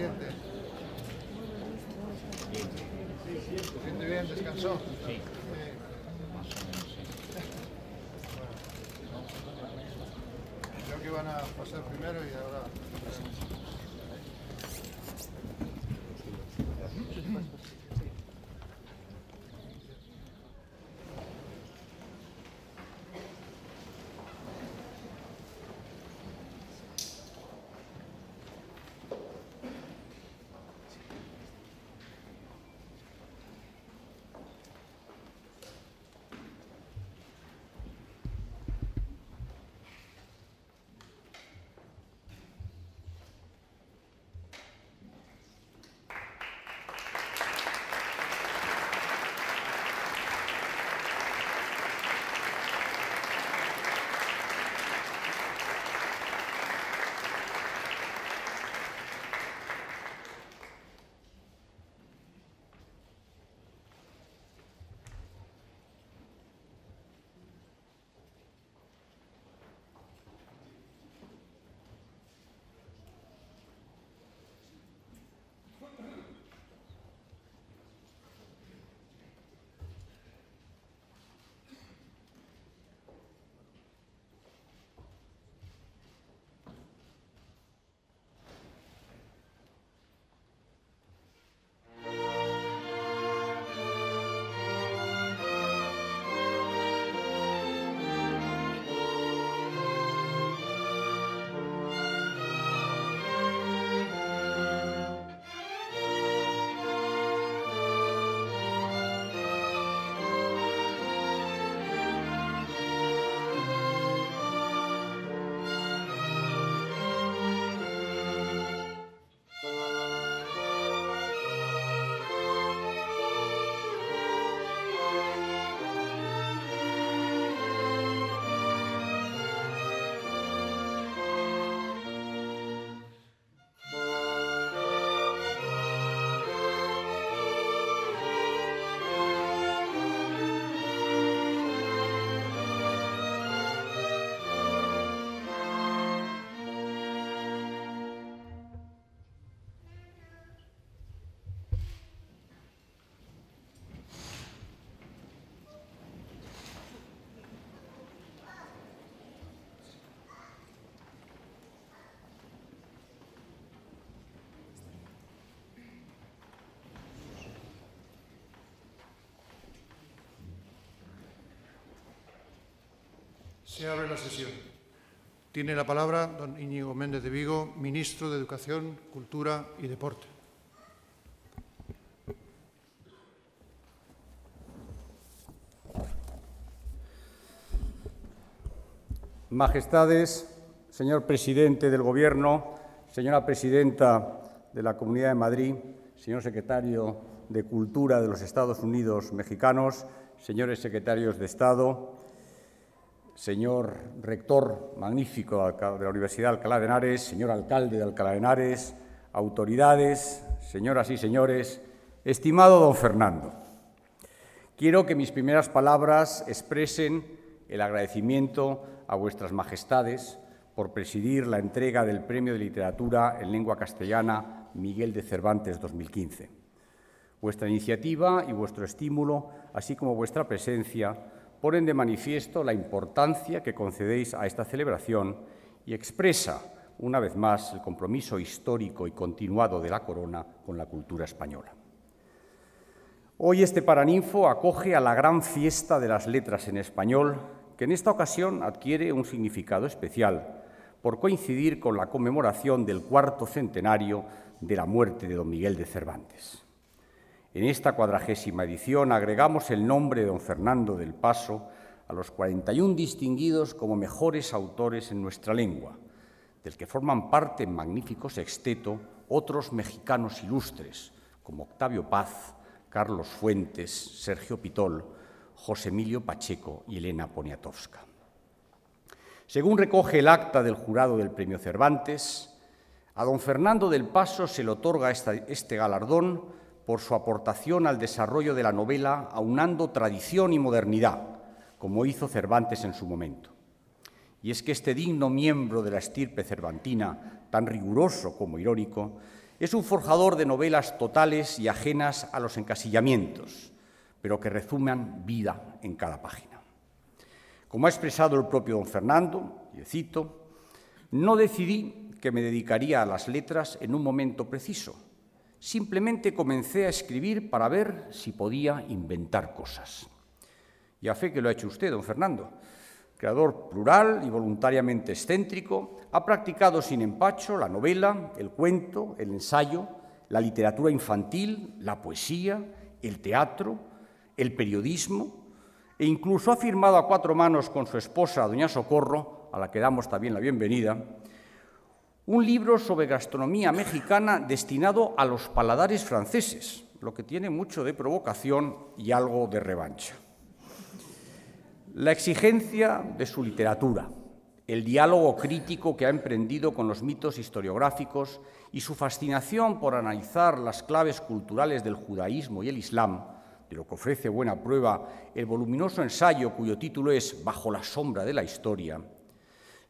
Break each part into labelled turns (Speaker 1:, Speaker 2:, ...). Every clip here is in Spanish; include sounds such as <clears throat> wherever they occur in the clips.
Speaker 1: Gracias. Se abre la sesión. Tiene la palabra don Íñigo Méndez de Vigo, ministro de Educación, Cultura y Deporte.
Speaker 2: Majestades, señor presidente del Gobierno, señora presidenta de la Comunidad de Madrid, señor secretario de Cultura de los Estados Unidos mexicanos, señores secretarios de Estado, señor rector magnífico de la Universidad de Alcalá de Henares, señor alcalde de Alcalá de Henares, autoridades, señoras y señores, estimado don Fernando, quiero que mis primeras palabras expresen el agradecimiento a vuestras majestades por presidir la entrega del Premio de Literatura en Lengua Castellana Miguel de Cervantes 2015. Vuestra iniciativa y vuestro estímulo, así como vuestra presencia, ponen de manifiesto la importancia que concedéis a esta celebración y expresa, una vez más, el compromiso histórico y continuado de la corona con la cultura española. Hoy este Paraninfo acoge a la gran fiesta de las letras en español, que en esta ocasión adquiere un significado especial por coincidir con la conmemoración del cuarto centenario de la muerte de don Miguel de Cervantes. En esta cuadragésima edición agregamos el nombre de don Fernando del Paso a los 41 distinguidos como mejores autores en nuestra lengua, del que forman parte en magnífico sexteto otros mexicanos ilustres, como Octavio Paz, Carlos Fuentes, Sergio Pitol, José Emilio Pacheco y Elena Poniatowska. Según recoge el acta del jurado del Premio Cervantes, a don Fernando del Paso se le otorga este galardón por su aportación al desarrollo de la novela, aunando tradición y modernidad, como hizo Cervantes en su momento. Y es que este digno miembro de la estirpe cervantina, tan riguroso como irónico, es un forjador de novelas totales y ajenas a los encasillamientos, pero que resumen vida en cada página. Como ha expresado el propio don Fernando, y cito, no decidí que me dedicaría a las letras en un momento preciso, Simplemente comencé a escribir para ver si podía inventar cosas. Y a fe que lo ha hecho usted, don Fernando. Creador plural y voluntariamente excéntrico, ha practicado sin empacho la novela, el cuento, el ensayo, la literatura infantil, la poesía, el teatro, el periodismo e incluso ha firmado a cuatro manos con su esposa, doña Socorro, a la que damos también la bienvenida, un libro sobre gastronomía mexicana destinado a los paladares franceses, lo que tiene mucho de provocación y algo de revancha. La exigencia de su literatura, el diálogo crítico que ha emprendido con los mitos historiográficos y su fascinación por analizar las claves culturales del judaísmo y el islam, de lo que ofrece buena prueba el voluminoso ensayo cuyo título es Bajo la sombra de la historia,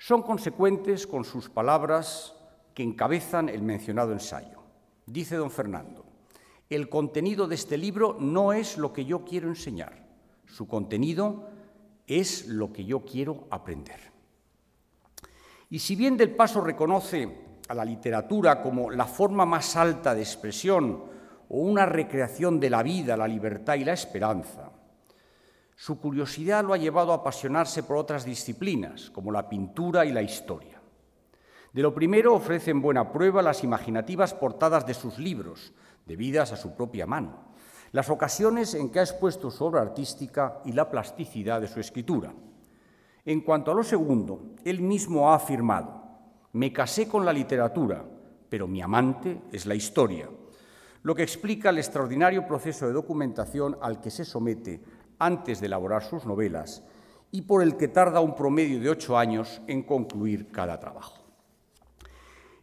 Speaker 2: son consecuentes con sus palabras que encabezan el mencionado ensayo. Dice don Fernando, el contenido de este libro no es lo que yo quiero enseñar, su contenido es lo que yo quiero aprender. Y si bien Del Paso reconoce a la literatura como la forma más alta de expresión o una recreación de la vida, la libertad y la esperanza, su curiosidad lo ha llevado a apasionarse por otras disciplinas, como la pintura y la historia. De lo primero ofrecen buena prueba las imaginativas portadas de sus libros, debidas a su propia mano, las ocasiones en que ha expuesto su obra artística y la plasticidad de su escritura. En cuanto a lo segundo, él mismo ha afirmado, me casé con la literatura, pero mi amante es la historia, lo que explica el extraordinario proceso de documentación al que se somete antes de elaborar sus novelas y por el que tarda un promedio de ocho años en concluir cada trabajo.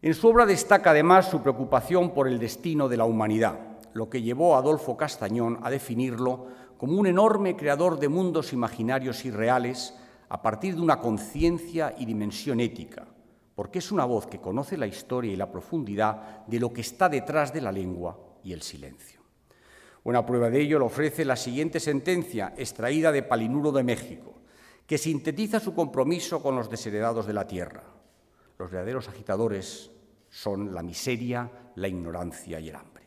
Speaker 2: En su obra destaca además su preocupación por el destino de la humanidad, lo que llevó a Adolfo Castañón a definirlo como un enorme creador de mundos imaginarios y reales a partir de una conciencia y dimensión ética, porque es una voz que conoce la historia y la profundidad de lo que está detrás de la lengua y el silencio. Una prueba de ello lo ofrece la siguiente sentencia, extraída de Palinuro de México, que sintetiza su compromiso con los desheredados de la tierra. Los verdaderos agitadores son la miseria, la ignorancia y el hambre.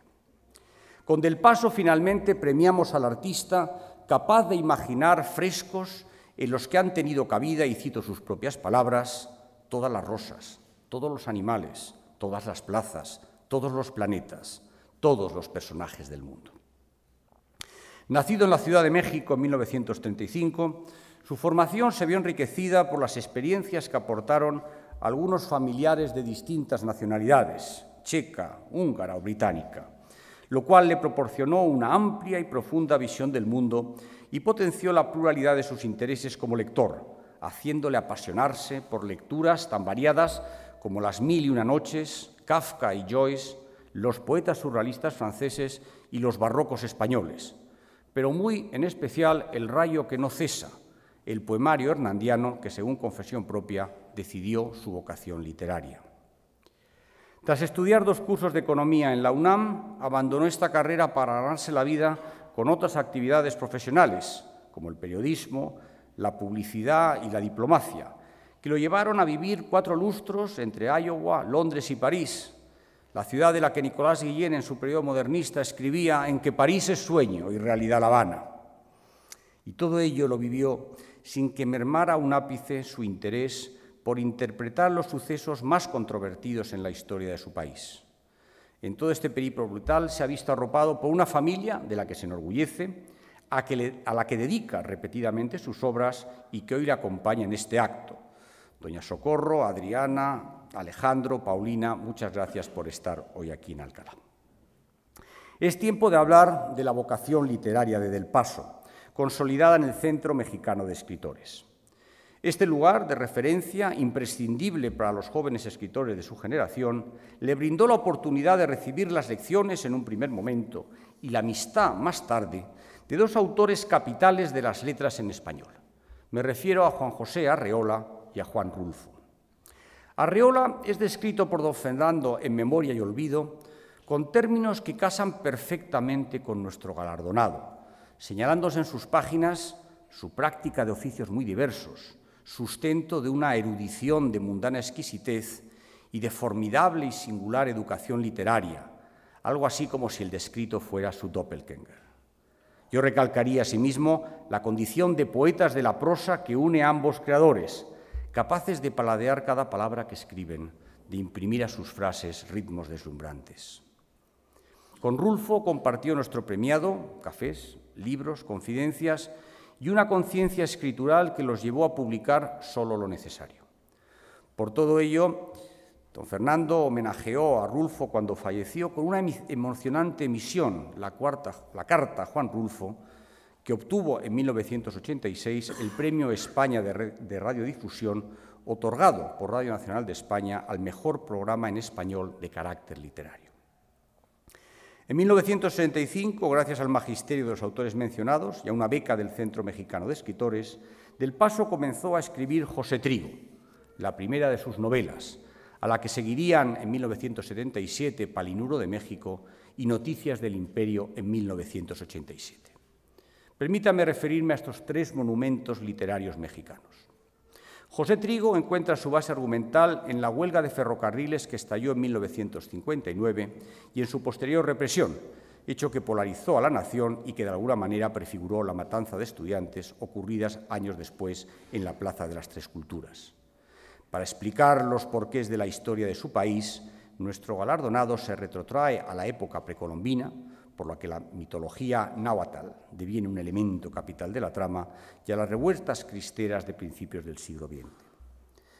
Speaker 2: Con Del Paso finalmente premiamos al artista capaz de imaginar frescos en los que han tenido cabida, y cito sus propias palabras, todas las rosas, todos los animales, todas las plazas, todos los planetas, todos los personajes del mundo. Nacido en la Ciudad de México en 1935, su formación se vio enriquecida por las experiencias que aportaron algunos familiares de distintas nacionalidades, checa, húngara o británica, lo cual le proporcionó una amplia y profunda visión del mundo y potenció la pluralidad de sus intereses como lector, haciéndole apasionarse por lecturas tan variadas como Las Mil y Una Noches, Kafka y Joyce, los poetas surrealistas franceses y los barrocos españoles, pero muy en especial el rayo que no cesa, el poemario hernandiano que, según confesión propia, decidió su vocación literaria. Tras estudiar dos cursos de economía en la UNAM, abandonó esta carrera para ganarse la vida con otras actividades profesionales, como el periodismo, la publicidad y la diplomacia, que lo llevaron a vivir cuatro lustros entre Iowa, Londres y París, la ciudad de la que Nicolás Guillén en su periodo modernista escribía en que París es sueño y realidad La Habana. Y todo ello lo vivió sin que mermara un ápice su interés por interpretar los sucesos más controvertidos en la historia de su país. En todo este periplo brutal se ha visto arropado por una familia de la que se enorgullece, a la que dedica repetidamente sus obras y que hoy le acompaña en este acto. Doña Socorro, Adriana, Alejandro, Paulina, muchas gracias por estar hoy aquí en Alcalá. Es tiempo de hablar de la vocación literaria de Del Paso, consolidada en el Centro Mexicano de Escritores. Este lugar de referencia, imprescindible para los jóvenes escritores de su generación, le brindó la oportunidad de recibir las lecciones en un primer momento y la amistad más tarde de dos autores capitales de las letras en español. Me refiero a Juan José Arreola y a Juan Rulfo. Arreola es descrito por don Fernando en Memoria y Olvido con términos que casan perfectamente con nuestro galardonado, señalándose en sus páginas su práctica de oficios muy diversos, sustento de una erudición de mundana exquisitez y de formidable y singular educación literaria, algo así como si el descrito fuera su doppelgänger. Yo recalcaría asimismo la condición de poetas de la prosa que une a ambos creadores, capaces de paladear cada palabra que escriben, de imprimir a sus frases ritmos deslumbrantes. Con Rulfo compartió nuestro premiado, cafés, libros, confidencias y una conciencia escritural que los llevó a publicar solo lo necesario. Por todo ello, don Fernando homenajeó a Rulfo cuando falleció con una emocionante misión, la, cuarta, la carta Juan Rulfo, obtuvo en 1986 el Premio España de, Radiodifusión, otorgado por Radio Nacional de España al mejor programa en español de carácter literario. En 1965, gracias al magisterio de los autores mencionados y a una beca del Centro Mexicano de Escritores, Del Paso comenzó a escribir José Trigo, la primera de sus novelas, a la que seguirían en 1977 Palinuro de México y Noticias del Imperio en 1987. Permítame referirme a estos tres monumentos literarios mexicanos. José Trigo encuentra su base argumental en la huelga de ferrocarriles que estalló en 1959 y en su posterior represión, hecho que polarizó a la nación y que de alguna manera prefiguró la matanza de estudiantes ocurridas años después en la Plaza de las Tres Culturas. Para explicar los porqués de la historia de su país, nuestro galardonado se retrotrae a la época precolombina, por la que la mitología náhuatl deviene un elemento capital de la trama, y a las revueltas cristeras de principios del siglo XX.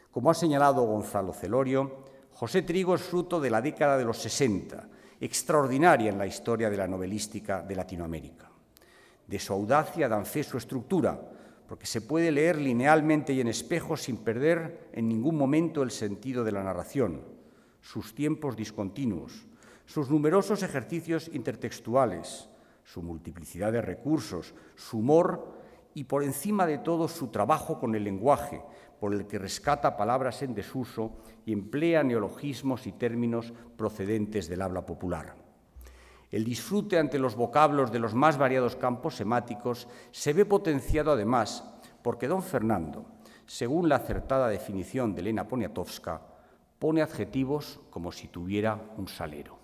Speaker 2: Como ha señalado Gonzalo Celorio, José Trigo es fruto de la década de los 60, extraordinaria en la historia de la novelística de Latinoamérica. De su audacia dan fe su estructura, porque se puede leer linealmente y en espejo sin perder en ningún momento el sentido de la narración, sus tiempos discontinuos, sus numerosos ejercicios intertextuales, su multiplicidad de recursos, su humor y por encima de todo su trabajo con el lenguaje, por el que rescata palabras en desuso y emplea neologismos y términos procedentes del habla popular. El disfrute ante los vocablos de los más variados campos semáticos se ve potenciado además porque don Fernando, según la acertada definición de Elena Poniatowska, pone adjetivos como si tuviera un salero.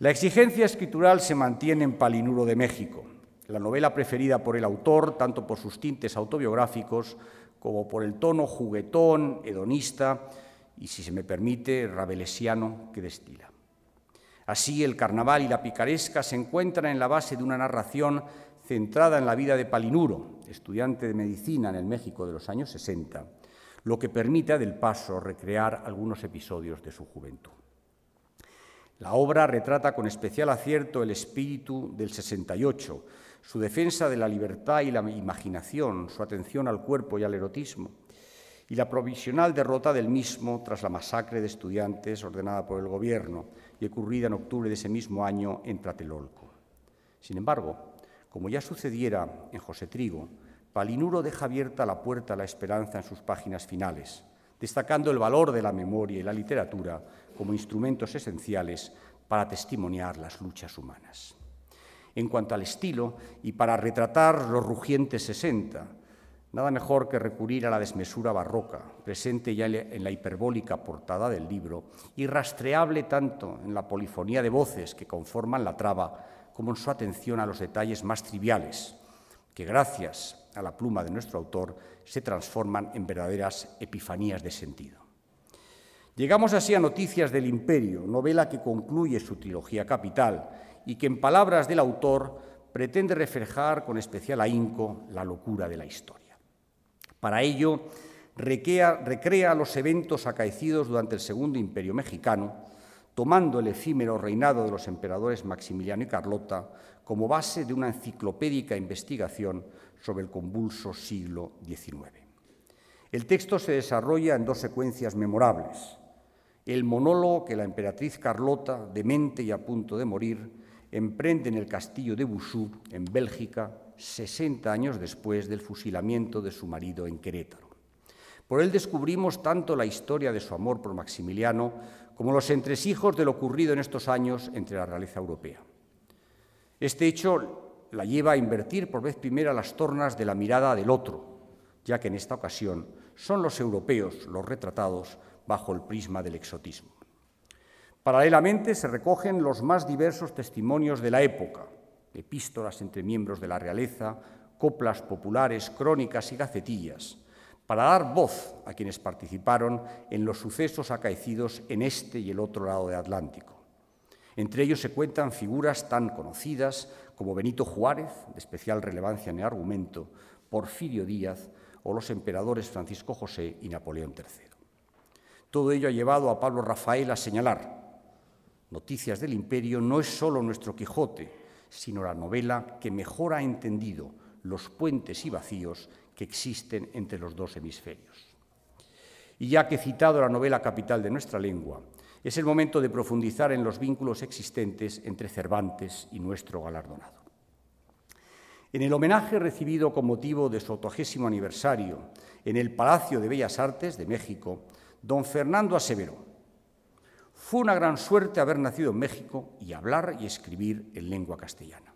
Speaker 2: La exigencia escritural se mantiene en Palinuro de México, la novela preferida por el autor, tanto por sus tintes autobiográficos como por el tono juguetón, hedonista y, si se me permite, rabelesiano que destila. Así, el carnaval y la picaresca se encuentran en la base de una narración centrada en la vida de Palinuro, estudiante de medicina en el México de los años 60, lo que permite Del Paso recrear algunos episodios de su juventud. La obra retrata con especial acierto el espíritu del 68, su defensa de la libertad y la imaginación, su atención al cuerpo y al erotismo, y la provisional derrota del mismo tras la masacre de estudiantes ordenada por el gobierno y ocurrida en octubre de ese mismo año en Tlatelolco. Sin embargo, como ya sucediera en José Trigo, Palinuro deja abierta la puerta a la esperanza en sus páginas finales, destacando el valor de la memoria y la literatura como instrumentos esenciales para testimoniar las luchas humanas. En cuanto al estilo, y para retratar los rugientes 60, nada mejor que recurrir a la desmesura barroca, presente ya en la hiperbólica portada del libro, y rastreable tanto en la polifonía de voces que conforman la traba, como en su atención a los detalles más triviales, que gracias a la pluma de nuestro autor se transforman en verdaderas epifanías de sentido. Llegamos así a Noticias del Imperio, novela que concluye su trilogía capital y que en palabras del autor pretende reflejar con especial ahínco la locura de la historia. Para ello, recrea, los eventos acaecidos durante el Segundo Imperio Mexicano, tomando el efímero reinado de los emperadores Maximiliano y Carlota como base de una enciclopédica investigación sobre el convulso siglo XIX. El texto se desarrolla en dos secuencias memorables. El monólogo que la emperatriz Carlota, demente y a punto de morir, emprende en el castillo de Boussou, en Bélgica, 60 años después del fusilamiento de su marido en Querétaro. Por él descubrimos tanto la historia de su amor por Maximiliano como los entresijos de lo ocurrido en estos años entre la realeza europea. Este hecho la lleva a invertir por vez primera las tornas de la mirada del otro, ya que en esta ocasión son los europeos los retratados bajo el prisma del exotismo. Paralelamente se recogen los más diversos testimonios de la época, epístolas entre miembros de la realeza, coplas populares, crónicas y gacetillas, para dar voz a quienes participaron en los sucesos acaecidos en este y el otro lado del Atlántico. Entre ellos se cuentan figuras tan conocidas como Benito Juárez, de especial relevancia en el argumento, Porfirio Díaz o los emperadores Francisco José y Napoleón III. Todo ello ha llevado a Pablo Rafael a señalar, Noticias del Imperio no es solo nuestro Quijote, sino la novela que mejor ha entendido los puentes y vacíos que existen entre los dos hemisferios. Y ya que he citado la novela capital de nuestra lengua, es el momento de profundizar en los vínculos existentes entre Cervantes y nuestro galardonado. En el homenaje recibido con motivo de su 80 aniversario en el Palacio de Bellas Artes de México, Don Fernando aseveró, fue una gran suerte haber nacido en México y hablar y escribir en lengua castellana.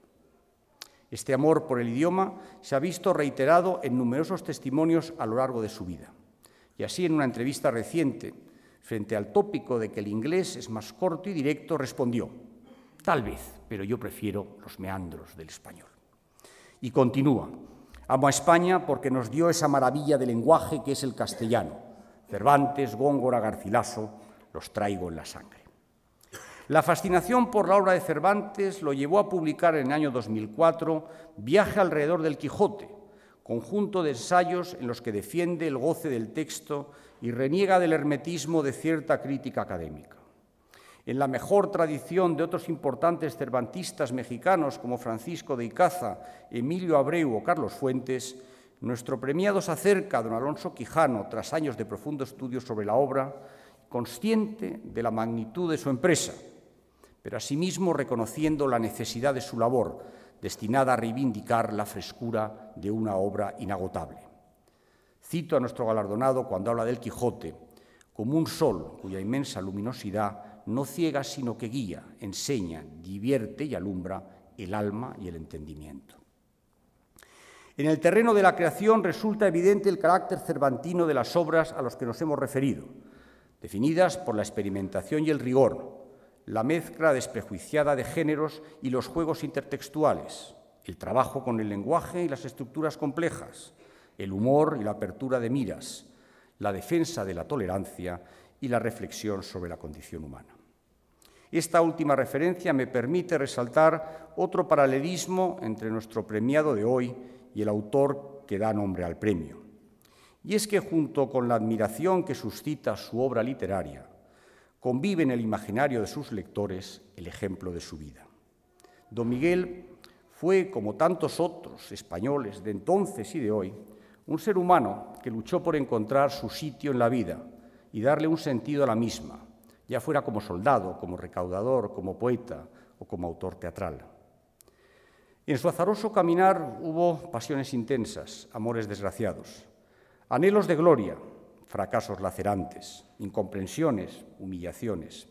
Speaker 2: Este amor por el idioma se ha visto reiterado en numerosos testimonios a lo largo de su vida. Y así en una entrevista reciente, frente al tópico de que el inglés es más corto y directo, respondió, tal vez, pero yo prefiero los meandros del español. Y continúa, amo a España porque nos dio esa maravilla de lenguaje que es el castellano Cervantes, Góngora, Garcilaso, los traigo en la sangre. La fascinación por la obra de Cervantes lo llevó a publicar en el año 2004 Viaje alrededor del Quijote, conjunto de ensayos en los que defiende el goce del texto y reniega del hermetismo de cierta crítica académica. En la mejor tradición de otros importantes cervantistas mexicanos como Francisco de Icaza, Emilio Abreu o Carlos Fuentes, nuestro premiado se acerca a don Alonso Quijano tras años de profundo estudio sobre la obra, consciente de la magnitud de su empresa, pero asimismo reconociendo la necesidad de su labor, destinada a reivindicar la frescura de una obra inagotable. Cito a nuestro galardonado cuando habla del Quijote, como un sol cuya inmensa luminosidad no ciega sino que guía, enseña, divierte y alumbra el alma y el entendimiento. En el terreno de la creación resulta evidente el carácter cervantino de las obras a las que nos hemos referido, definidas por la experimentación y el rigor, la mezcla desprejuiciada de géneros y los juegos intertextuales, el trabajo con el lenguaje y las estructuras complejas, el humor y la apertura de miras, la defensa de la tolerancia y la reflexión sobre la condición humana. Esta última referencia me permite resaltar otro paralelismo entre nuestro premiado de hoy y el autor que da nombre al premio. Y es que junto con la admiración que suscita su obra literaria, convive en el imaginario de sus lectores el ejemplo de su vida. Don Miguel fue, como tantos otros españoles de entonces y de hoy, un ser humano que luchó por encontrar su sitio en la vida y darle un sentido a la misma, ya fuera como soldado, como recaudador, como poeta o como autor teatral. En su azaroso caminar hubo pasiones intensas, amores desgraciados, anhelos de gloria, fracasos lacerantes, incomprensiones, humillaciones.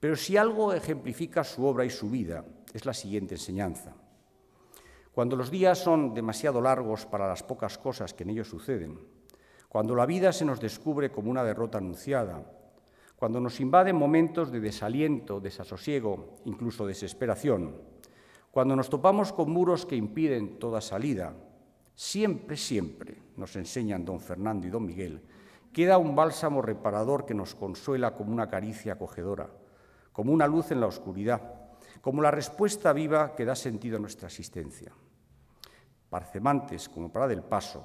Speaker 2: Pero si algo ejemplifica su obra y su vida, es la siguiente enseñanza. Cuando los días son demasiado largos para las pocas cosas que en ellos suceden, cuando la vida se nos descubre como una derrota anunciada, cuando nos invaden momentos de desaliento, desasosiego, incluso desesperación, cuando nos topamos con muros que impiden toda salida, siempre, siempre, nos enseñan don Fernando y don Miguel, queda un bálsamo reparador que nos consuela como una caricia acogedora, como una luz en la oscuridad, como la respuesta viva que da sentido a nuestra existencia. Para Cemantes, como para Del Paso,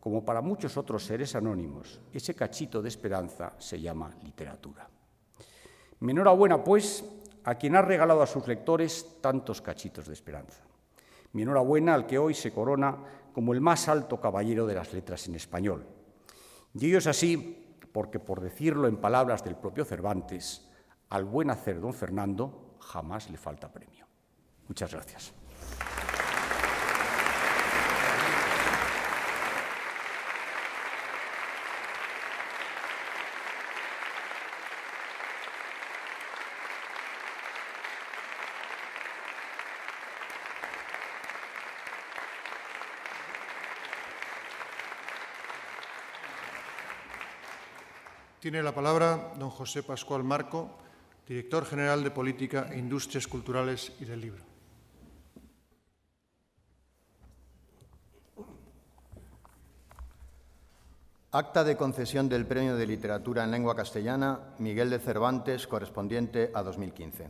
Speaker 2: como para muchos otros seres anónimos, ese cachito de esperanza se llama literatura. a enhorabuena, pues, a quien ha regalado a sus lectores tantos cachitos de esperanza. Mi enhorabuena al que hoy se corona como el más alto caballero de las letras en español. Y ello es así porque, por decirlo en palabras del propio Cervantes, al buen hacer don Fernando jamás le falta premio. Muchas gracias.
Speaker 1: Tiene la palabra don José Pascual Marco, director general de Política e Industrias Culturales y del Libro.
Speaker 3: Acta de concesión del Premio de Literatura en Lengua Castellana Miguel de Cervantes, correspondiente a 2015.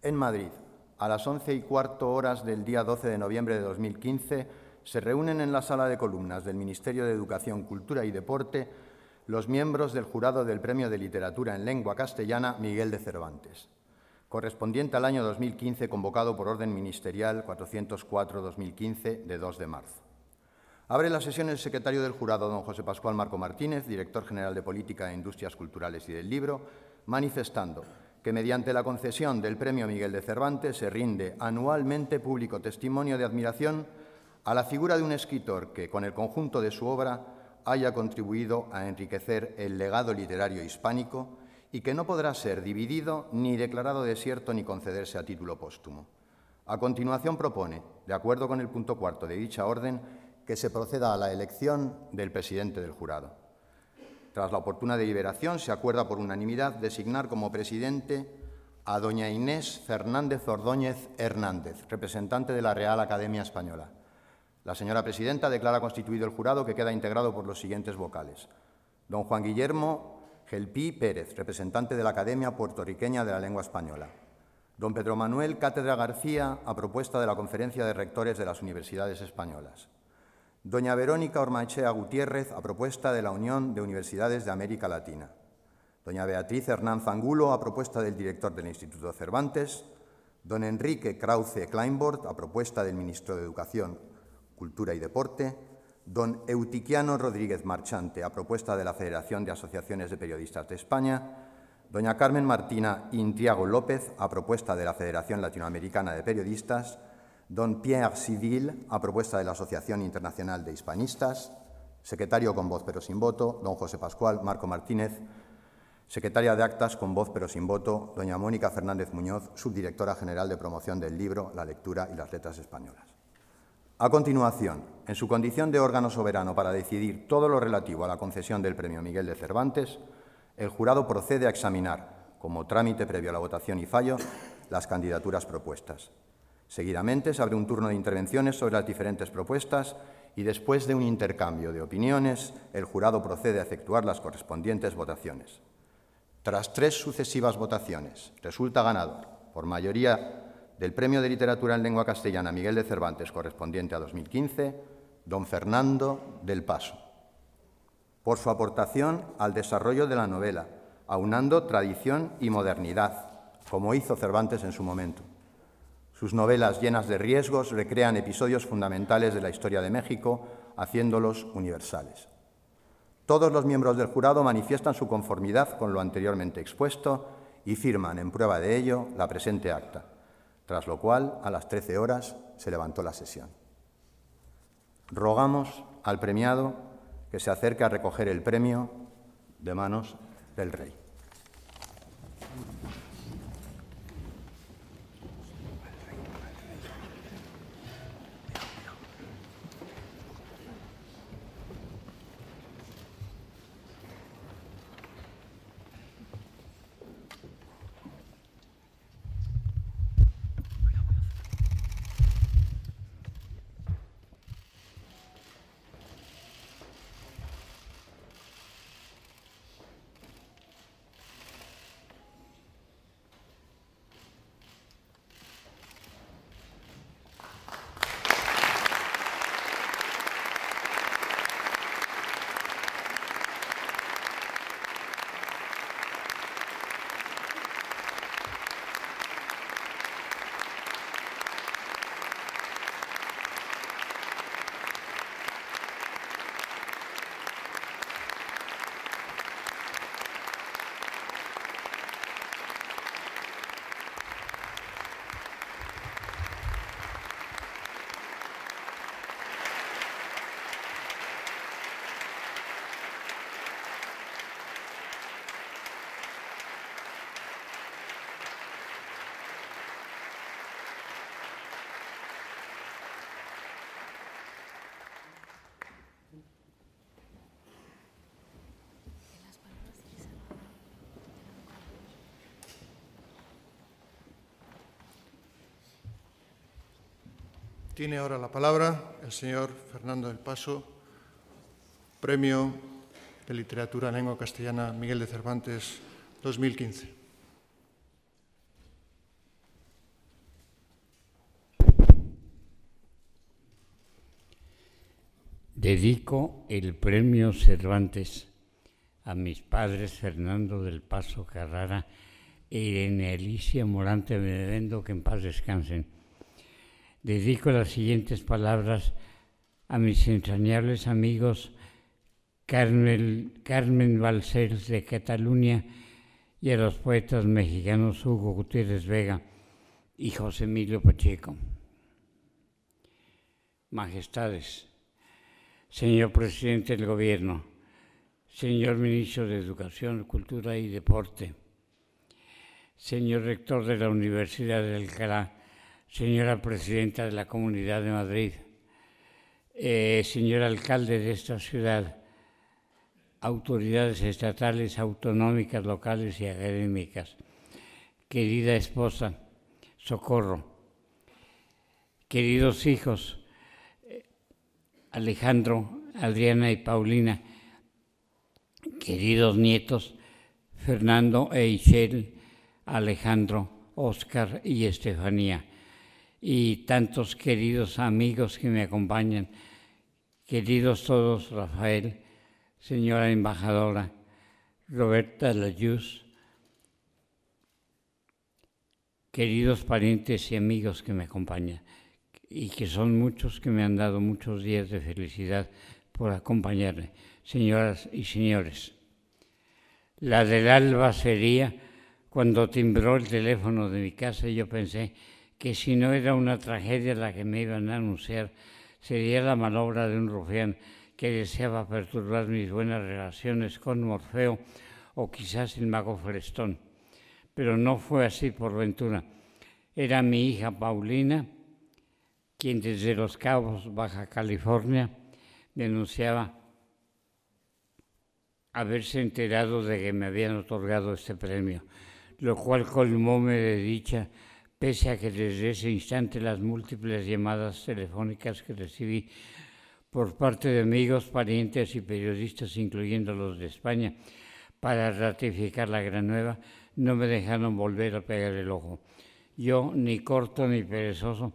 Speaker 3: En Madrid, a las once y cuarto horas del día 12 de noviembre de 2015, se reúnen en la sala de columnas del Ministerio de Educación, Cultura y Deporte los miembros del jurado del Premio de Literatura en Lengua Castellana Miguel de Cervantes, correspondiente al año 2015 convocado por orden ministerial 404-2015 de 2 de marzo. Abre la sesión el secretario del jurado, don José Pascual Marco Martínez, director general de Política e Industrias Culturales y del Libro, manifestando que mediante la concesión del Premio Miguel de Cervantes se rinde anualmente público testimonio de admiración a la figura de un escritor que, con el conjunto de su obra, haya contribuido a enriquecer el legado literario hispánico y que no podrá ser dividido ni declarado desierto ni concederse a título póstumo. A continuación propone, de acuerdo con el punto cuarto de dicha orden, que se proceda a la elección del presidente del jurado. Tras la oportuna deliberación, se acuerda por unanimidad designar como presidente a doña Inés Fernández Ordóñez Hernández, representante de la Real Academia Española. La señora presidenta declara constituido el jurado que queda integrado por los siguientes vocales. Don Juan Guillermo Gelpí Pérez, representante de la Academia Puertorriqueña de la Lengua Española. Don Pedro Manuel Cátedra García, a propuesta de la Conferencia de Rectores de las Universidades Españolas. Doña Verónica Ormachea Gutiérrez, a propuesta de la Unión de Universidades de América Latina. Doña Beatriz Hernán Zangulo, a propuesta del director del Instituto Cervantes. Don Enrique Krauze Kleinbord, a propuesta del ministro de Educación Cultura y Deporte, don Eutiquiano Rodríguez Marchante, a propuesta de la Federación de Asociaciones de Periodistas de España, doña Carmen Martina Intiago López, a propuesta de la Federación Latinoamericana de Periodistas, don Pierre Civil, a propuesta de la Asociación Internacional de Hispanistas, secretario con voz pero sin voto, don José Pascual Marco Martínez, secretaria de actas con voz pero sin voto, doña Mónica Fernández Muñoz, subdirectora general de promoción del libro, la lectura y las letras españolas. A continuación, en su condición de órgano soberano para decidir todo lo relativo a la concesión del Premio Miguel de Cervantes, el jurado procede a examinar, como trámite previo a la votación y fallo, las candidaturas propuestas. Seguidamente se abre un turno de intervenciones sobre las diferentes propuestas y después de un intercambio de opiniones, el jurado procede a efectuar las correspondientes votaciones. Tras tres sucesivas votaciones, resulta ganador, por mayoría del Premio de Literatura en Lengua Castellana Miguel de Cervantes, correspondiente a 2015, don Fernando del Paso, por su aportación al desarrollo de la novela, aunando tradición y modernidad, como hizo Cervantes en su momento. Sus novelas llenas de riesgos recrean episodios fundamentales de la historia de México, haciéndolos universales. Todos los miembros del jurado manifiestan su conformidad con lo anteriormente expuesto y firman en prueba de ello la presente acta tras lo cual a las 13 horas se levantó la sesión. Rogamos al premiado que se acerque a recoger el premio de manos del rey.
Speaker 1: Tiene ahora la palabra el señor Fernando del Paso, Premio de Literatura en Lengua Castellana Miguel de Cervantes
Speaker 4: 2015. Dedico el premio Cervantes a mis padres Fernando del Paso Carrara e Irene Alicia Morante Benedendo, que en paz descansen dedico las siguientes palabras a mis entrañables amigos Carmen Balcells de Cataluña y a los poetas mexicanos Hugo Gutiérrez Vega y José Emilio Pacheco. Majestades, señor presidente del Gobierno, señor ministro de Educación, Cultura y Deporte, señor rector de la Universidad de Alcalá, señora presidenta de la Comunidad de Madrid, eh, señor alcalde de esta ciudad, autoridades estatales, autonómicas, locales y académicas, querida esposa, socorro, queridos hijos, eh, Alejandro, Adriana y Paulina, queridos nietos, Fernando e Ishel, Alejandro, Oscar y Estefanía y tantos queridos amigos que me acompañan. Queridos todos, Rafael, señora embajadora, Roberta Layuz, queridos parientes y amigos que me acompañan, y que son muchos que me han dado muchos días de felicidad por acompañarme, señoras y señores. La del alba sería cuando timbró el teléfono de mi casa y yo pensé, que si no era una tragedia la que me iban a anunciar, sería la manobra de un rufián que deseaba perturbar mis buenas relaciones con Morfeo o quizás el mago Frestón. Pero no fue así por ventura. Era mi hija Paulina, quien desde Los Cabos, Baja California, denunciaba haberse enterado de que me habían otorgado este premio, lo cual colmóme de dicha pese a que desde ese instante las múltiples llamadas telefónicas que recibí por parte de amigos, parientes y periodistas, incluyendo los de España, para ratificar la gran nueva, no me dejaron volver a pegar el ojo. Yo, ni corto ni perezoso,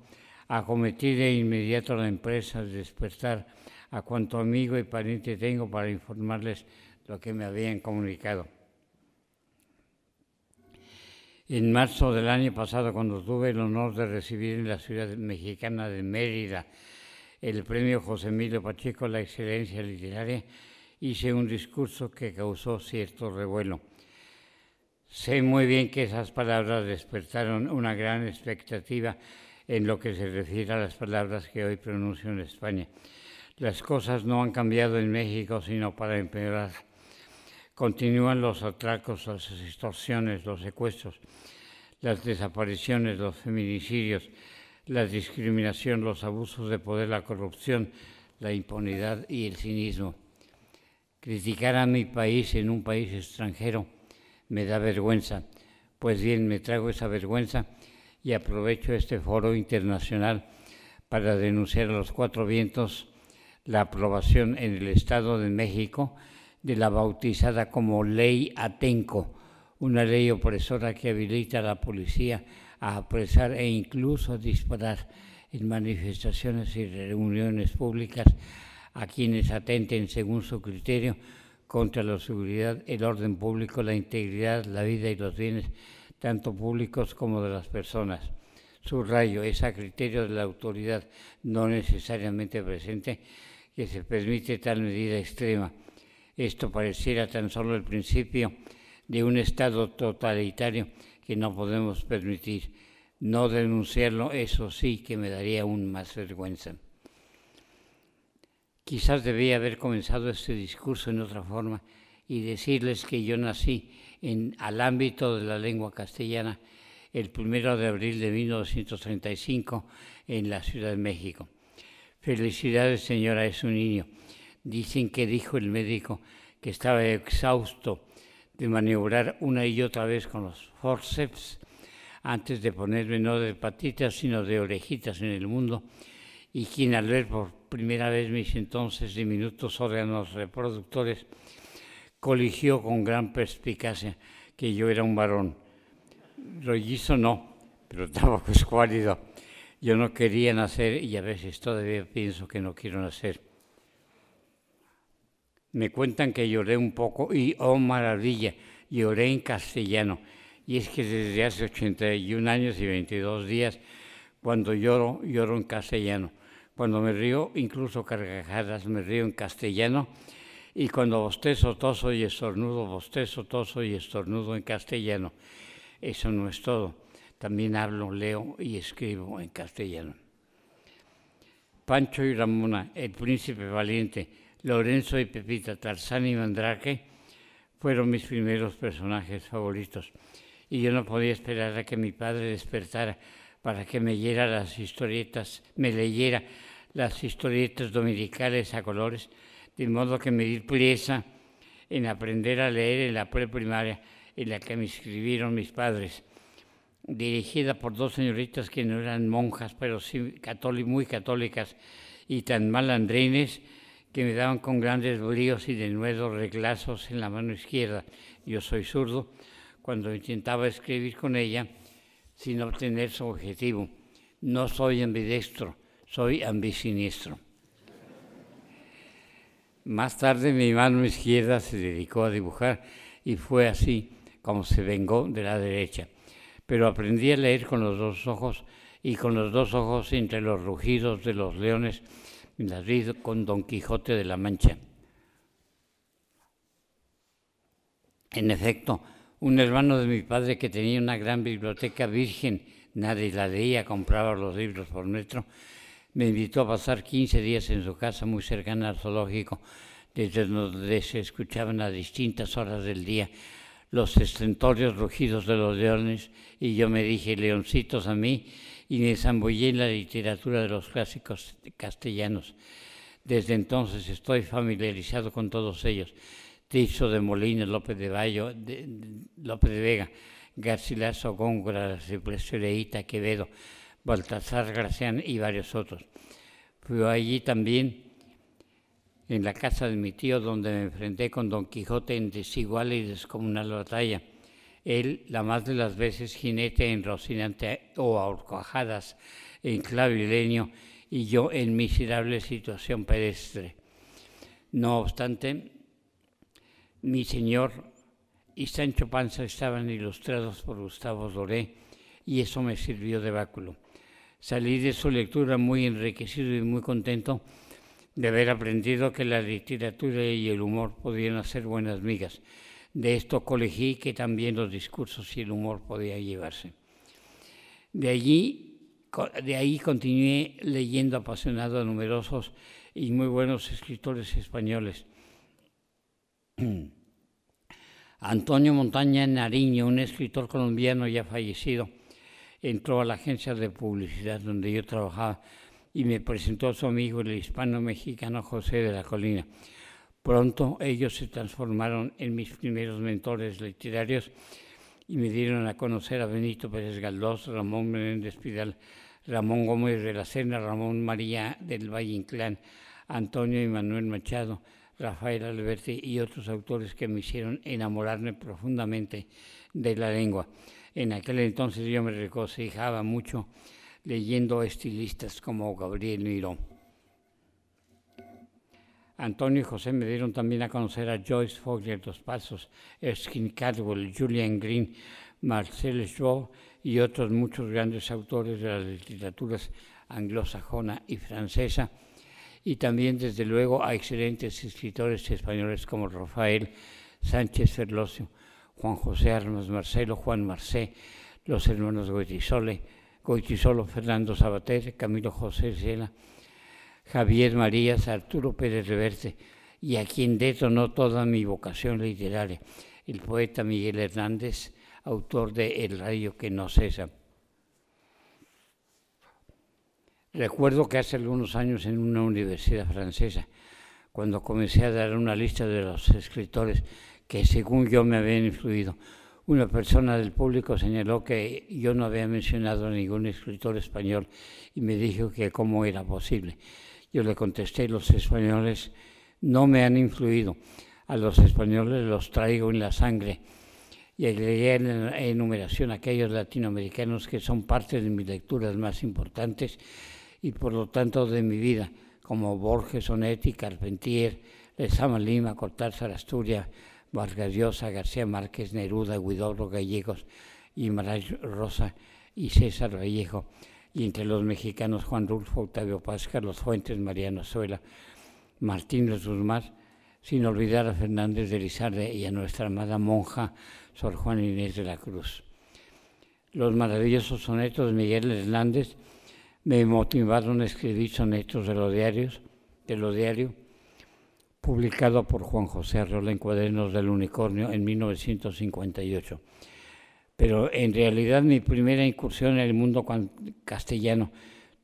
Speaker 4: acometí de inmediato a la empresa de despertar a cuanto amigo y pariente tengo para informarles lo que me habían comunicado. En marzo del año pasado, cuando tuve el honor de recibir en la ciudad mexicana de Mérida el premio José Emilio Pacheco a la excelencia literaria, hice un discurso que causó cierto revuelo. Sé muy bien que esas palabras despertaron una gran expectativa en lo que se refiere a las palabras que hoy pronuncio en España. Las cosas no han cambiado en México, sino para empeorar. Continúan los atracos, las extorsiones, los secuestros, las desapariciones, los feminicidios, la discriminación, los abusos de poder, la corrupción, la impunidad y el cinismo. Criticar a mi país en un país extranjero me da vergüenza. Pues bien, me trago esa vergüenza y aprovecho este foro internacional para denunciar a los cuatro vientos la aprobación en el Estado de México de la bautizada como Ley Atenco, una ley opresora que habilita a la policía a apresar e incluso disparar en manifestaciones y reuniones públicas a quienes atenten, según su criterio, contra la seguridad, el orden público, la integridad, la vida y los bienes, tanto públicos como de las personas. Subrayo, es a criterio de la autoridad no necesariamente presente que se permite tal medida extrema esto pareciera tan solo el principio de un Estado totalitario que no podemos permitir. No denunciarlo, eso sí que me daría aún más vergüenza. Quizás debía haber comenzado este discurso en otra forma y decirles que yo nací en, al ámbito de la lengua castellana el primero de abril de 1935 en la Ciudad de México. Felicidades, señora, es un niño. Dicen que dijo el médico que estaba exhausto de maniobrar una y otra vez con los forceps antes de ponerme no de patitas, sino de orejitas en el mundo, y quien al ver por primera vez mis entonces diminutos órganos reproductores, coligió con gran perspicacia que yo era un varón. hizo no, pero estaba cuálido. Yo no quería nacer y a veces todavía pienso que no quiero nacer me cuentan que lloré un poco y, oh maravilla, lloré en castellano. Y es que desde hace 81 años y 22 días, cuando lloro, lloro en castellano. Cuando me río, incluso carcajadas, me río en castellano. Y cuando bostezo, toso y estornudo, bostezo, toso y estornudo en castellano. Eso no es todo. También hablo, leo y escribo en castellano. Pancho y Ramona, el príncipe valiente, Lorenzo y Pepita, Tarzán y Mandrake, fueron mis primeros personajes favoritos. Y yo no podía esperar a que mi padre despertara para que me leyera las historietas, me leyera las historietas dominicales a colores, de modo que me di prisa en aprender a leer en la preprimaria en la que me inscribieron mis padres, dirigida por dos señoritas que no eran monjas, pero sí católicas, muy católicas y tan malandrines que me daban con grandes bríos y de nuevo reglazos en la mano izquierda. Yo soy zurdo, cuando intentaba escribir con ella sin obtener su objetivo. No soy ambidextro, soy ambisiniestro. Más tarde mi mano izquierda se dedicó a dibujar y fue así como se vengó de la derecha. Pero aprendí a leer con los dos ojos y con los dos ojos entre los rugidos de los leones Madrid con Don Quijote de la Mancha.
Speaker 5: En efecto,
Speaker 4: un hermano de mi padre que tenía una gran biblioteca virgen, nadie la leía, compraba los libros por metro, me invitó a pasar 15 días en su casa muy cercana al zoológico, desde donde se escuchaban a distintas horas del día los estentorios rugidos de los leones, y yo me dije, leoncitos a mí, y me en la literatura de los clásicos castellanos. Desde entonces estoy familiarizado con todos ellos. Tiso de Molina, López de Bayo, López de Vega, Garcilaso Góngora, Cipresio Leíta, Quevedo, Baltasar Gracián y varios otros. Fui allí también en la casa de mi tío donde me enfrenté con Don Quijote en desigual y descomunal batalla él la más de las veces jinete en Rocinante o a en Clavileño y yo en miserable situación pedestre. No obstante, mi señor y Sancho Panza estaban ilustrados por Gustavo Doré y eso me sirvió de báculo. Salí de su lectura muy enriquecido y muy contento de haber aprendido que la literatura y el humor podían hacer buenas migas de esto colegí que también los discursos y el humor podían llevarse. De allí, de ahí continué leyendo apasionado a numerosos y muy buenos escritores españoles. <clears throat> Antonio Montaña Nariño, un escritor colombiano ya fallecido, entró a la agencia de publicidad donde yo trabajaba y me presentó a su amigo el hispano mexicano José de la Colina Pronto ellos se transformaron en mis primeros mentores literarios y me dieron a conocer a Benito Pérez Galdós, Ramón Menéndez Pidal, Ramón Gómez de la Sena, Ramón María del Valle Inclán, Antonio y Manuel Machado, Rafael Alberti y otros autores que me hicieron enamorarme profundamente de la lengua. En aquel entonces yo me regocijaba mucho leyendo estilistas como Gabriel Miró. Antonio y José me dieron también a conocer a Joyce Fogler Dos Pasos, Erskine Cadwell, Julian Green, Marcel Schwab y otros muchos grandes autores de las literaturas anglosajona y francesa, y también desde luego a excelentes escritores españoles como Rafael Sánchez Ferlosio, Juan José Armas Marcelo, Juan Marcé, los hermanos Goitisole, Goitisolo, Fernando Sabater, Camilo José Zela. Javier Marías, Arturo Pérez Reverte, y a quien detonó toda mi vocación literaria, el poeta Miguel Hernández, autor de El rayo que no cesa. Recuerdo que hace algunos años en una universidad francesa, cuando comencé a dar una lista de los escritores que según yo me habían influido, una persona del público señaló que yo no había mencionado a ningún escritor español y me dijo que cómo era posible. Yo le contesté, los españoles no me han influido, a los españoles los traigo en la sangre. Y agregué en enumeración aquellos latinoamericanos que son parte de mis lecturas más importantes y por lo tanto de mi vida, como Borges, Onetti, Carpentier, Lezama Lima, Cortázar Asturias, Vargas Llosa, García Márquez, Neruda, Guidobro Gallegos, María Rosa y César Vallejo y entre los mexicanos Juan Rulfo, Octavio Paz, Los Fuentes, Mariano Suela, Martín de Guzmán, sin olvidar a Fernández de Lizarde y a nuestra amada monja Sor Juan Inés de la Cruz. Los maravillosos sonetos de Miguel Hernández me motivaron a escribir sonetos de los diarios, de los diarios, publicado por Juan José Arreola en Cuadernos del Unicornio en 1958 pero en realidad mi primera incursión en el mundo castellano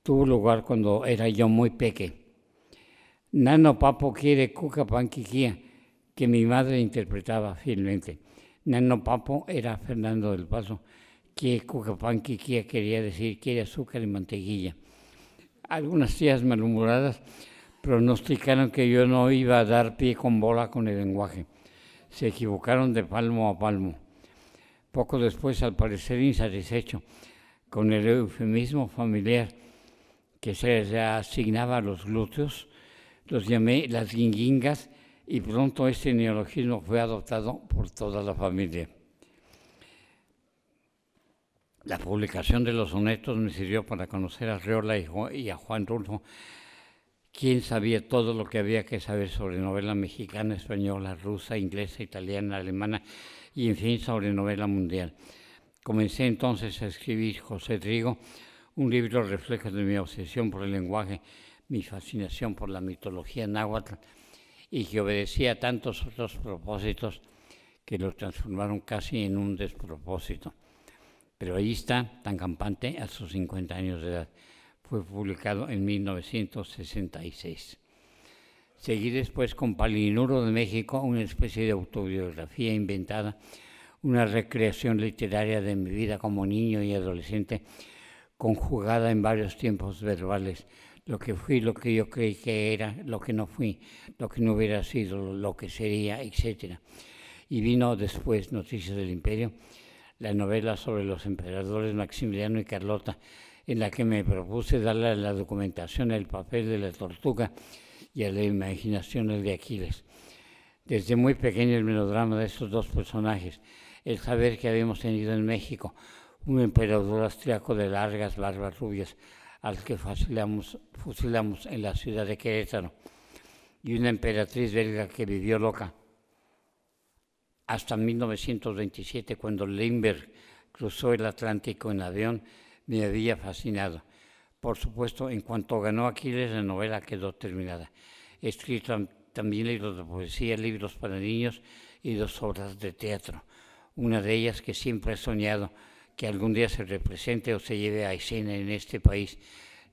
Speaker 4: tuvo lugar cuando era yo muy pequeño. Nano Papo quiere cuca panquiquía, que mi madre interpretaba fielmente. Nano Papo era Fernando del Paso, que cuca panquiquía quería decir quiere azúcar y mantequilla. Algunas tías malhumoradas pronosticaron que yo no iba a dar pie con bola con el lenguaje. Se equivocaron de palmo a palmo. Poco después, al parecer insatisfecho con el eufemismo familiar que se les asignaba a los glúteos, los llamé las guinguingas y pronto este neologismo fue adoptado por toda la familia. La publicación de los honestos me sirvió para conocer a Riola y a Juan Rulfo, quien sabía todo lo que había que saber sobre novela mexicana, española, rusa, inglesa, italiana, alemana, y en fin sobre novela mundial. Comencé entonces a escribir José Trigo, un libro reflejo de mi obsesión por el lenguaje, mi fascinación por la mitología náhuatl y que obedecía a tantos otros propósitos que lo transformaron casi en un despropósito. Pero ahí está, tan campante, a sus 50 años de edad. Fue publicado en 1966. Seguí después con Palinuro de México, una especie de autobiografía inventada, una recreación literaria de mi vida como niño y adolescente, conjugada en varios tiempos verbales, lo que fui, lo que yo creí que era, lo que no fui, lo que no hubiera sido, lo que sería, etc. Y vino después Noticias del Imperio, la novela sobre los emperadores Maximiliano y Carlota, en la que me propuse darle a la documentación el papel de la tortuga y a la imaginación de Aquiles. Desde muy pequeño el melodrama de estos dos personajes, el saber que habíamos tenido en México un emperador austriaco de largas barbas rubias al que fusilamos, fusilamos en la ciudad de Querétaro y una emperatriz belga que vivió loca hasta 1927 cuando Lindbergh cruzó el Atlántico en avión me había fascinado por supuesto, en cuanto ganó Aquiles, la novela quedó terminada. He escrito también libros de poesía, libros para niños y dos obras de teatro. Una de ellas que siempre he soñado que algún día se represente o se lleve a escena en este país.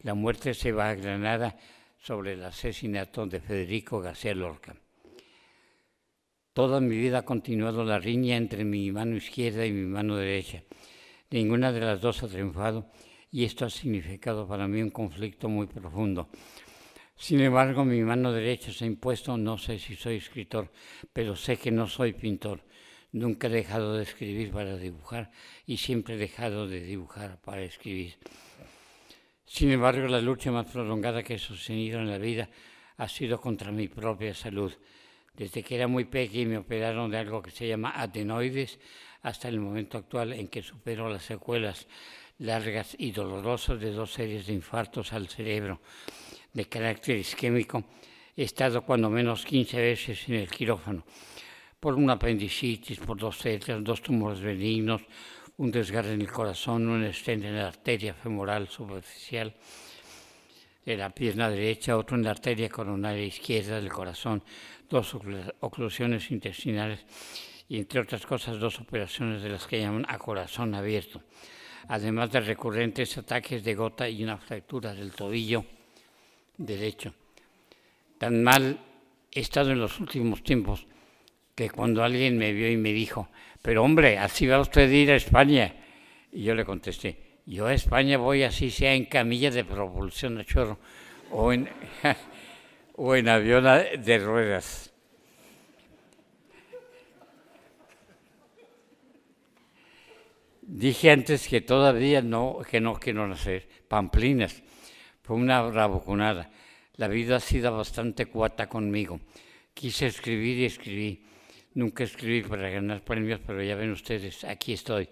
Speaker 4: La muerte se va a Granada sobre el asesinato de Federico García Lorca. Toda mi vida ha continuado la riña entre mi mano izquierda y mi mano derecha. Ninguna de las dos ha triunfado y esto ha significado para mí un conflicto muy profundo. Sin embargo, mi mano derecha se ha impuesto, no sé si soy escritor, pero sé que no soy pintor. Nunca he dejado de escribir para dibujar y siempre he dejado de dibujar para escribir. Sin embargo, la lucha más prolongada que he sostenido en la vida ha sido contra mi propia salud. Desde que era muy pequeño me operaron de algo que se llama adenoides hasta el momento actual en que supero las secuelas largas y dolorosas de dos series de infartos al cerebro de carácter isquémico. He estado cuando menos 15 veces en el quirófano por una apendicitis, por dos células, dos tumores benignos, un desgarre en el corazón, un estrés en la arteria femoral superficial de la pierna derecha, otro en la arteria coronaria izquierda del corazón, dos oclusiones intestinales y entre otras cosas dos operaciones de las que llaman a corazón abierto además de recurrentes ataques de gota y una fractura del tobillo derecho. Tan mal he estado en los últimos tiempos que cuando alguien me vio y me dijo, pero hombre, así va usted a ir a España. Y yo le contesté, yo a España voy así sea en camilla de propulsión de chorro o en, <laughs> o en avión de ruedas. Dije antes que todavía no, que no quiero nacer. Pamplinas, fue una raboconada. La vida ha sido bastante cuata conmigo. Quise escribir y escribí. Nunca escribí para ganar premios, pero ya ven ustedes, aquí estoy.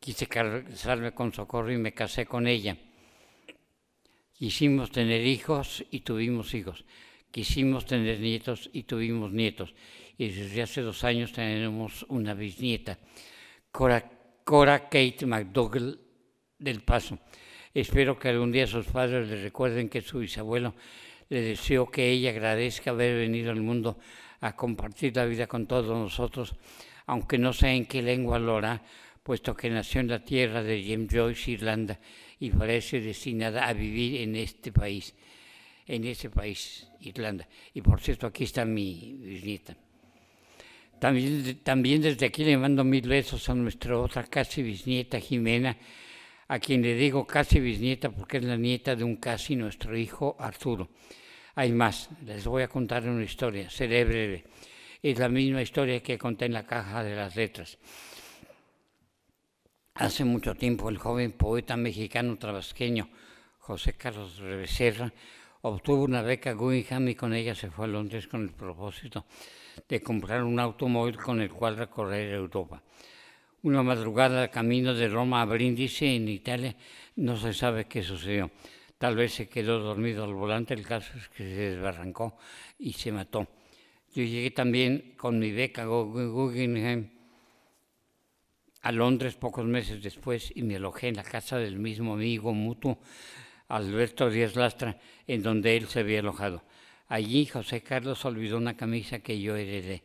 Speaker 4: Quise casarme con Socorro y me casé con ella. Quisimos tener hijos y tuvimos hijos. Quisimos tener nietos y tuvimos nietos. Y desde hace dos años tenemos una bisnieta. Cora Cora Kate McDougall del Paso. Espero que algún día sus padres le recuerden que su bisabuelo le deseó que ella agradezca haber venido al mundo a compartir la vida con todos nosotros, aunque no sé en qué lengua lo hará, puesto que nació en la tierra de James Joyce, Irlanda, y parece destinada a vivir en este país, en ese país, Irlanda. Y por cierto, aquí está mi bisnieta. También, desde aquí le mando mil besos a nuestra otra casi bisnieta Jimena, a quien le digo casi bisnieta porque es la nieta de un casi nuestro hijo Arturo. Hay más, les voy a contar una historia, seré breve. Es la misma historia que conté en la caja de las letras. Hace mucho tiempo el joven poeta mexicano trabasqueño, José Carlos Rebecerra obtuvo una beca Guggenheim y con ella se fue a Londres con el propósito de comprar un automóvil con el cual recorrer Europa. Una madrugada camino de Roma a Brindisi, en Italia, no se sabe qué sucedió. Tal vez se quedó dormido al volante, el caso es que se desbarrancó y se mató. Yo llegué también con mi beca Guggenheim a Londres pocos meses después y me alojé en la casa del mismo amigo mutuo, Alberto Díaz Lastra, en donde él se había alojado. Allí José Carlos olvidó una camisa que yo heredé.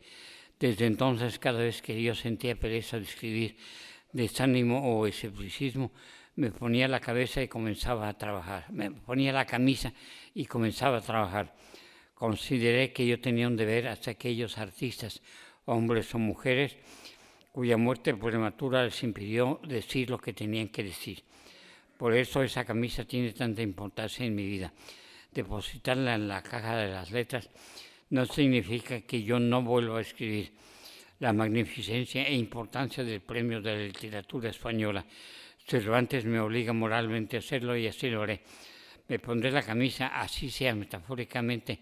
Speaker 4: Desde entonces, cada vez que yo sentía pereza de escribir, desánimo o escepticismo, me ponía la cabeza y comenzaba a trabajar. Me ponía la camisa y comenzaba a trabajar. Consideré que yo tenía un deber hacia aquellos artistas, hombres o mujeres, cuya muerte prematura les impidió decir lo que tenían que decir. Por eso esa camisa tiene tanta importancia en mi vida depositarla en la caja de las letras no significa que yo no vuelva a escribir. La magnificencia e importancia del premio de la literatura española. Cervantes me obliga moralmente a hacerlo y así lo haré. Me pondré la camisa, así sea metafóricamente,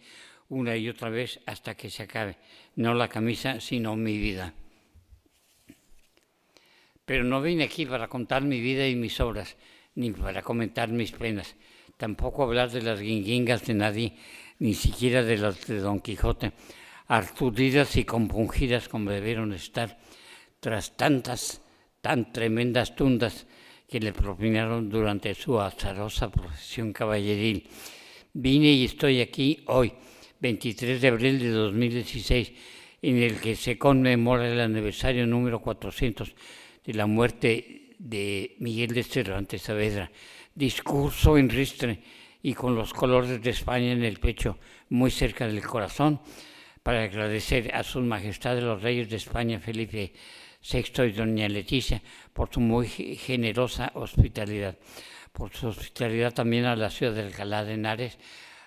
Speaker 4: una y otra vez hasta que se acabe. No la camisa, sino mi vida. Pero no vine aquí para contar mi vida y mis obras, ni para comentar mis penas tampoco hablar de las guinguingas de nadie, ni siquiera de las de Don Quijote, arturidas y compungidas como debieron estar tras tantas, tan tremendas tundas que le propinaron durante su azarosa profesión caballeril. Vine y estoy aquí hoy, 23 de abril de 2016, en el que se conmemora el aniversario número 400 de la muerte de Miguel de Cervantes Saavedra discurso en ristre y con los colores de España en el pecho, muy cerca del corazón, para agradecer a sus majestades los reyes de España, Felipe VI y doña Leticia, por su muy generosa hospitalidad, por su hospitalidad también a la ciudad de Alcalá de Henares,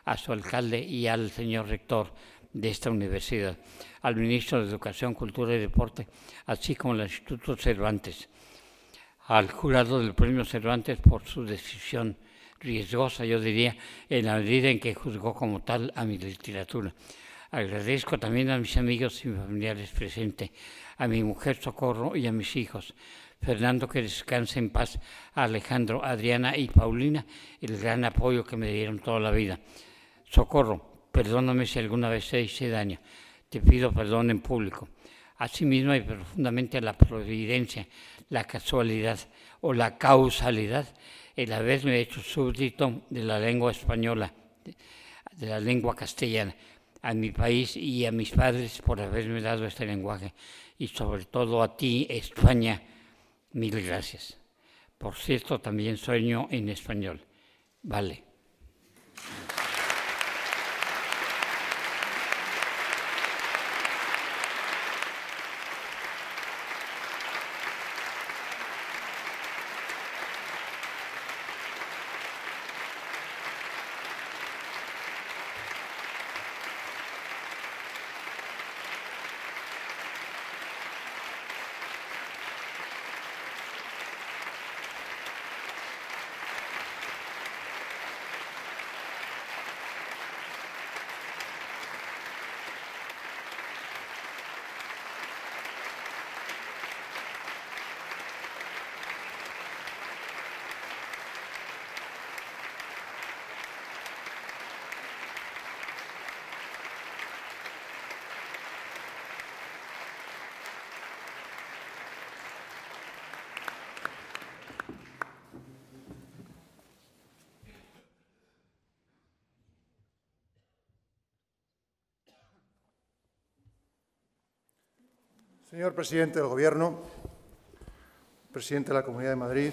Speaker 4: a su alcalde y al señor rector de esta universidad, al ministro de Educación, Cultura y Deporte, así como al Instituto Cervantes al jurado del Premio Cervantes por su decisión riesgosa, yo diría, en la medida en que juzgó como tal a mi literatura. Agradezco también a mis amigos y familiares presentes, a mi mujer Socorro y a mis hijos. Fernando, que descanse en paz, Alejandro, Adriana y Paulina, el gran apoyo que me dieron toda la vida. Socorro, perdóname si alguna vez te hice daño. Te pido perdón en público. Asimismo y profundamente a la providencia, la casualidad o la causalidad el haberme hecho súbdito de la lengua española, de la lengua castellana, a mi país y a mis padres por haberme dado este lenguaje. Y sobre todo a ti, España, mil gracias. Por cierto, también sueño en español. Vale.
Speaker 1: Señor presidente del Gobierno, presidente de la Comunidad de Madrid,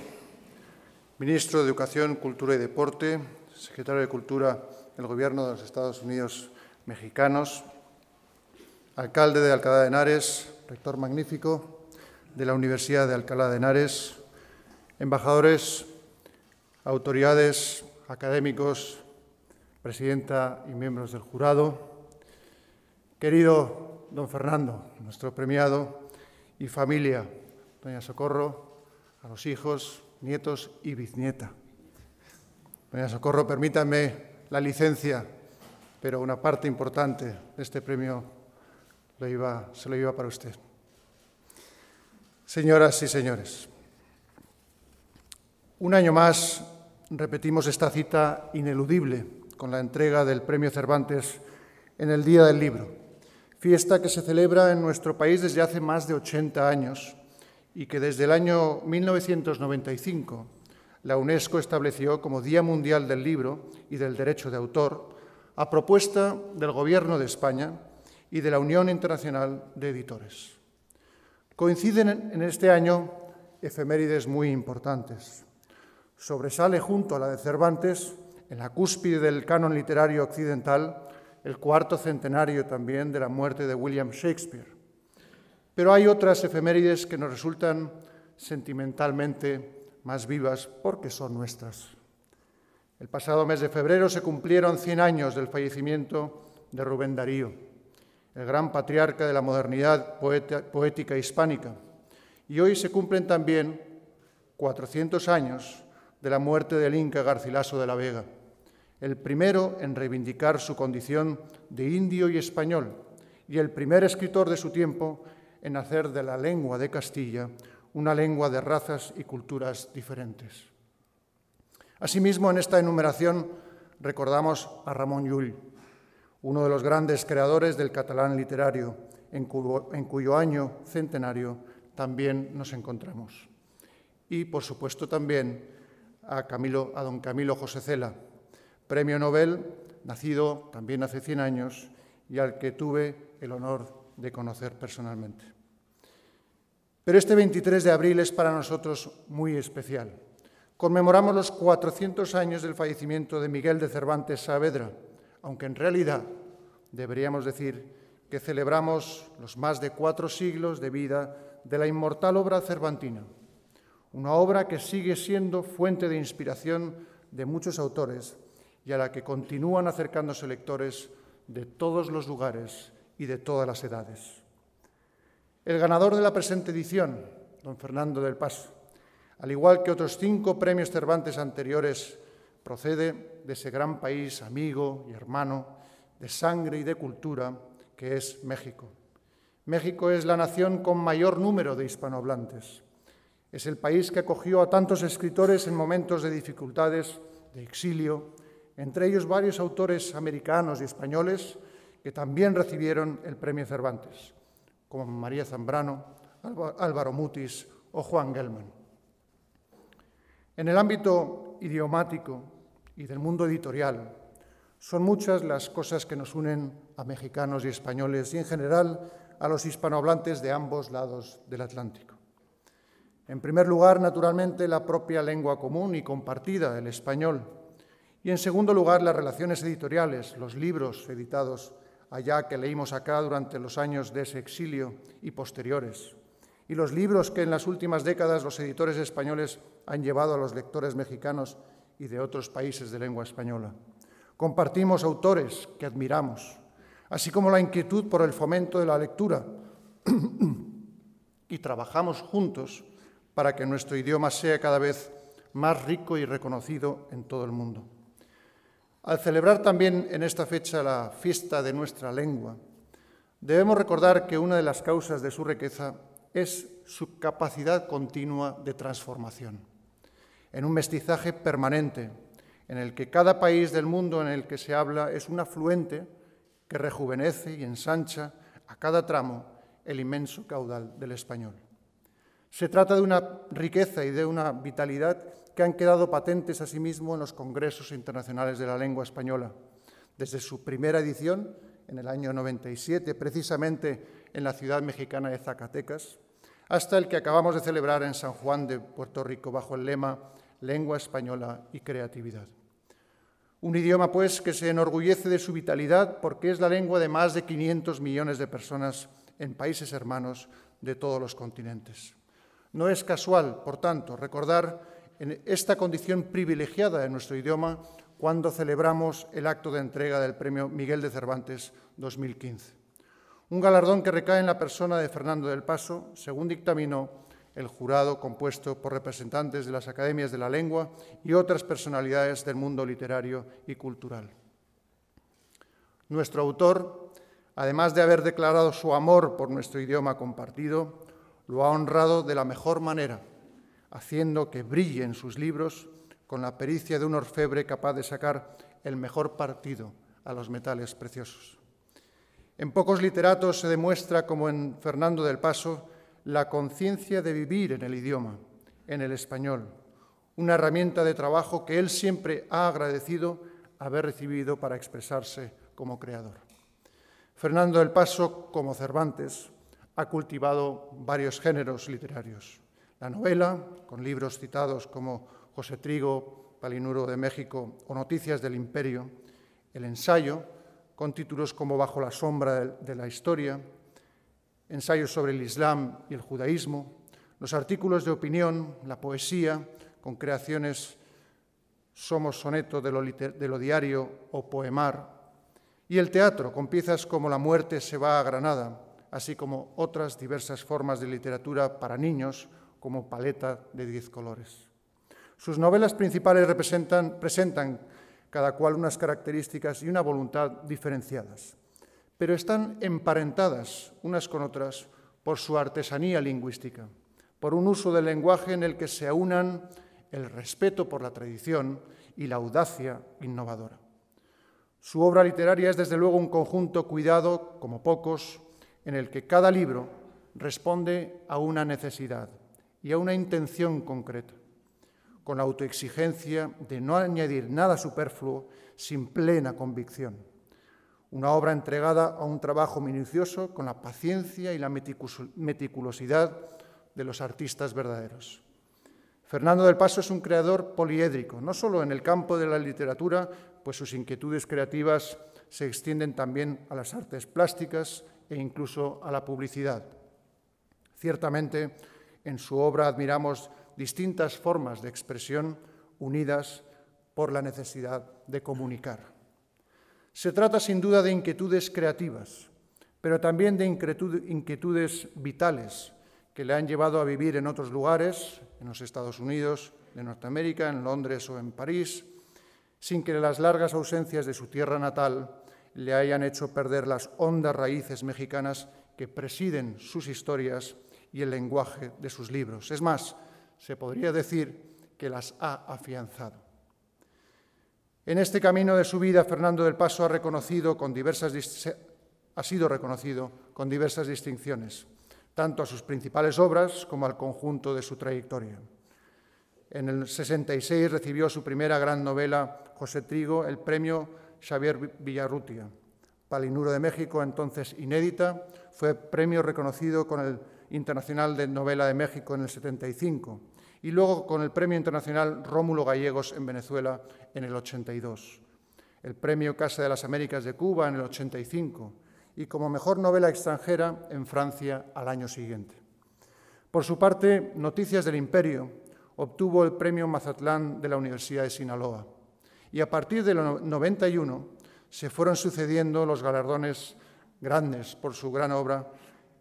Speaker 1: ministro de Educación, Cultura y Deporte, secretario de Cultura del Gobierno de los Estados Unidos mexicanos, alcalde de Alcalá de Henares, rector magnífico de la Universidad de Alcalá de Henares, embajadores, autoridades, académicos, presidenta y miembros del jurado, querido don Fernando, nuestro premiado, y familia, doña Socorro, a los hijos, nietos y bisnieta. Doña Socorro, permítame la licencia, pero una parte importante de este premio se lo iba para usted. Señoras y señores, un año más repetimos esta cita ineludible con la entrega del Premio Cervantes en el Día del Libro fiesta que se celebra en nuestro país desde hace más de 80 años y que desde el año 1995 la UNESCO estableció como Día Mundial del Libro y del Derecho de Autor a propuesta del Gobierno de España y de la Unión Internacional de Editores. Coinciden en este año efemérides muy importantes. Sobresale junto a la de Cervantes, en la cúspide del canon literario occidental, el cuarto centenario también de la muerte de William Shakespeare. Pero hay otras efemérides que nos resultan sentimentalmente más vivas porque son nuestras. El pasado mes de febrero se cumplieron 100 años del fallecimiento de Rubén Darío, el gran patriarca de la modernidad poética hispánica. Y hoy se cumplen también 400 años de la muerte del Inca Garcilaso de la Vega el primero en reivindicar su condición de indio y español, y el primer escritor de su tiempo en hacer de la lengua de Castilla una lengua de razas y culturas diferentes. Asimismo, en esta enumeración recordamos a Ramón Llull, uno de los grandes creadores del catalán literario, en cuyo, año centenario también nos encontramos. Y, por supuesto, también a, Camilo, a don Camilo José Cela, premio Nobel, nacido también hace 100 años y al que tuve el honor de conocer personalmente. Pero este 23 de abril es para nosotros muy especial. Conmemoramos los 400 años del fallecimiento de Miguel de Cervantes Saavedra, aunque en realidad deberíamos decir que celebramos los más de cuatro siglos de vida de la inmortal obra cervantina, una obra que sigue siendo fuente de inspiración de muchos autores y a la que continúan acercándose lectores de todos los lugares y de todas las edades. El ganador de la presente edición, don Fernando del Paso, al igual que otros cinco premios Cervantes anteriores, procede de ese gran país amigo y hermano de sangre y de cultura que es México. México es la nación con mayor número de hispanohablantes. Es el país que acogió a tantos escritores en momentos de dificultades, de exilio, entre ellos varios autores americanos y españoles que también recibieron el premio Cervantes, como María Zambrano, Álvaro Mutis o Juan Gelman. En el ámbito idiomático y del mundo editorial, son muchas las cosas que nos unen a mexicanos y españoles y en general a los hispanohablantes de ambos lados del Atlántico. En primer lugar, naturalmente, la propia lengua común y compartida, el español, y en segundo lugar, las relaciones editoriales, los libros editados allá que leímos acá durante los años de ese exilio y posteriores. Y los libros que en las últimas décadas los editores españoles han llevado a los lectores mexicanos y de otros países de lengua española. Compartimos autores que admiramos, así como la inquietud por el fomento de la lectura. <clears throat> y trabajamos juntos para que nuestro idioma sea cada vez más rico y reconocido en todo el mundo. Al celebrar también en esta fecha la fiesta de nuestra lengua, debemos recordar que una de las causas de su riqueza es su capacidad continua de transformación, en un mestizaje permanente, en el que cada país del mundo en el que se habla es un afluente que rejuvenece y ensancha a cada tramo el inmenso caudal del español. Se trata de una riqueza y de una vitalidad que han quedado patentes asimismo en los Congresos Internacionales de la Lengua Española, desde su primera edición en el año 97, precisamente en la ciudad mexicana de Zacatecas, hasta el que acabamos de celebrar en San Juan de Puerto Rico bajo el lema Lengua española y creatividad. Un idioma, pues, que se enorgullece de su vitalidad porque es la lengua de más de 500 millones de personas en países hermanos de todos los continentes. No es casual, por tanto, recordar en esta condición privilegiada de nuestro idioma cuando celebramos el acto de entrega del Premio Miguel de Cervantes 2015. Un galardón que recae en la persona de Fernando del Paso, según dictaminó el jurado compuesto por representantes de las academias de la lengua y otras personalidades del mundo literario y cultural. Nuestro autor, además de haber declarado su amor por nuestro idioma compartido, lo ha honrado de la mejor manera haciendo que brillen sus libros con la pericia de un orfebre capaz de sacar el mejor partido a los metales preciosos. En pocos literatos se demuestra, como en Fernando del Paso, la conciencia de vivir en el idioma, en el español, una herramienta de trabajo que él siempre ha agradecido haber recibido para expresarse como creador. Fernando del Paso, como Cervantes, ha cultivado varios géneros literarios. La novela, con libros citados como José Trigo, Palinuro de México o Noticias del Imperio, el ensayo, con títulos como Bajo la sombra de la historia, ensayos sobre el Islam y el judaísmo, los artículos de opinión, la poesía, con creaciones Somos soneto de lo, de lo diario o poemar, y el teatro, con piezas como La muerte se va a Granada, así como otras diversas formas de literatura para niños como paleta de diez colores. Sus novelas principales presentan cada cual unas características y una voluntad diferenciadas, pero están emparentadas unas con otras por su artesanía lingüística, por un uso del lenguaje en el que se aunan el respeto por la tradición y la audacia innovadora. Su obra literaria es desde luego un conjunto cuidado, como pocos, en el que cada libro responde a una necesidad, y a una intención concreta, con la autoexigencia de no añadir nada superfluo sin plena convicción. Una obra entregada a un trabajo minucioso con la paciencia y la meticulosidad de los artistas verdaderos. Fernando del Paso es un creador poliédrico, no solo en el campo de la literatura, pues sus inquietudes creativas se extienden también a las artes plásticas e incluso a la publicidad. Ciertamente, en su obra admiramos distintas formas de expresión unidas por la necesidad de comunicar. Se trata sin duda de inquietudes creativas, pero también de inquietudes vitales que le han llevado a vivir en otros lugares, en los Estados Unidos, de Norteamérica, en Londres o en París, sin que las largas ausencias de su tierra natal le hayan hecho perder las hondas raíces mexicanas que presiden sus historias y el lenguaje de sus libros. Es más, se podría decir que las ha afianzado. En este camino de su vida, Fernando del Paso ha, reconocido con diversas, ha sido reconocido con diversas distinciones, tanto a sus principales obras como al conjunto de su trayectoria. En el 66 recibió su primera gran novela, José Trigo, el premio Xavier Villarrutia. Palinuro de México, entonces inédita, fue premio reconocido con el Internacional de Novela de México en el 75 y luego con el Premio Internacional Rómulo Gallegos en Venezuela en el 82, el Premio Casa de las Américas de Cuba en el 85 y como mejor novela extranjera en Francia al año siguiente. Por su parte, Noticias del Imperio obtuvo el Premio Mazatlán de la Universidad de Sinaloa y a partir del 91 se fueron sucediendo los galardones grandes por su gran obra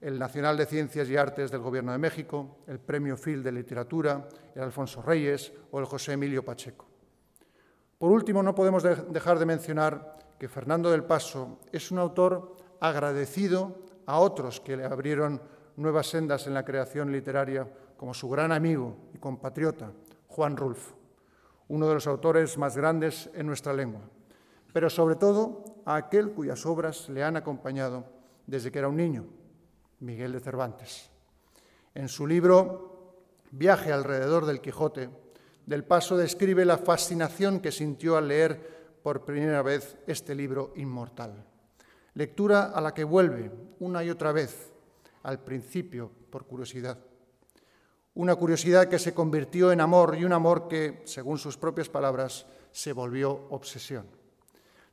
Speaker 1: el Nacional de Ciencias y Artes del Gobierno de México, el Premio Phil de Literatura, el Alfonso Reyes o el José Emilio Pacheco. Por último, no podemos dejar de mencionar que Fernando del Paso es un autor agradecido a otros que le abrieron nuevas sendas en la creación literaria, como su gran amigo y compatriota, Juan Rulfo, uno de los autores más grandes en nuestra lengua, pero sobre todo a aquel cuyas obras le han acompañado desde que era un niño, Miguel de Cervantes. En su libro Viaje alrededor del Quijote, del Paso describe la fascinación que sintió al leer por primera vez este libro inmortal. Lectura a la que vuelve una y otra vez, al principio, por curiosidad. Una curiosidad que se convirtió en amor y un amor que, según sus propias palabras, se volvió obsesión.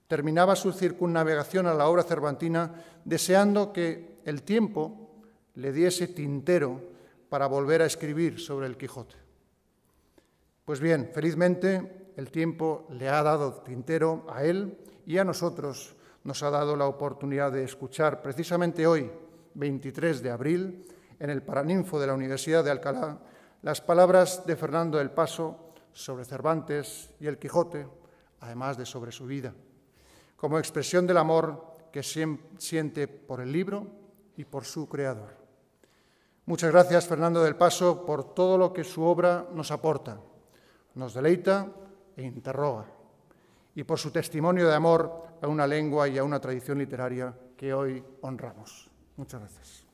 Speaker 1: Terminaba su circunnavegación a la obra cervantina deseando que el tiempo le diese tintero para volver a escribir sobre el Quijote. Pues bien, felizmente el tiempo le ha dado tintero a él y a nosotros nos ha dado la oportunidad de escuchar precisamente hoy, 23 de abril, en el Paraninfo de la Universidad de Alcalá, las palabras de Fernando del Paso sobre Cervantes y el Quijote, además de sobre su vida, como expresión del amor que siente por el libro y por su creador. Muchas gracias, Fernando del Paso, por todo lo que su obra nos aporta, nos deleita e interroga, y por su testimonio de amor a una lengua y a una tradición literaria que hoy honramos. Muchas gracias.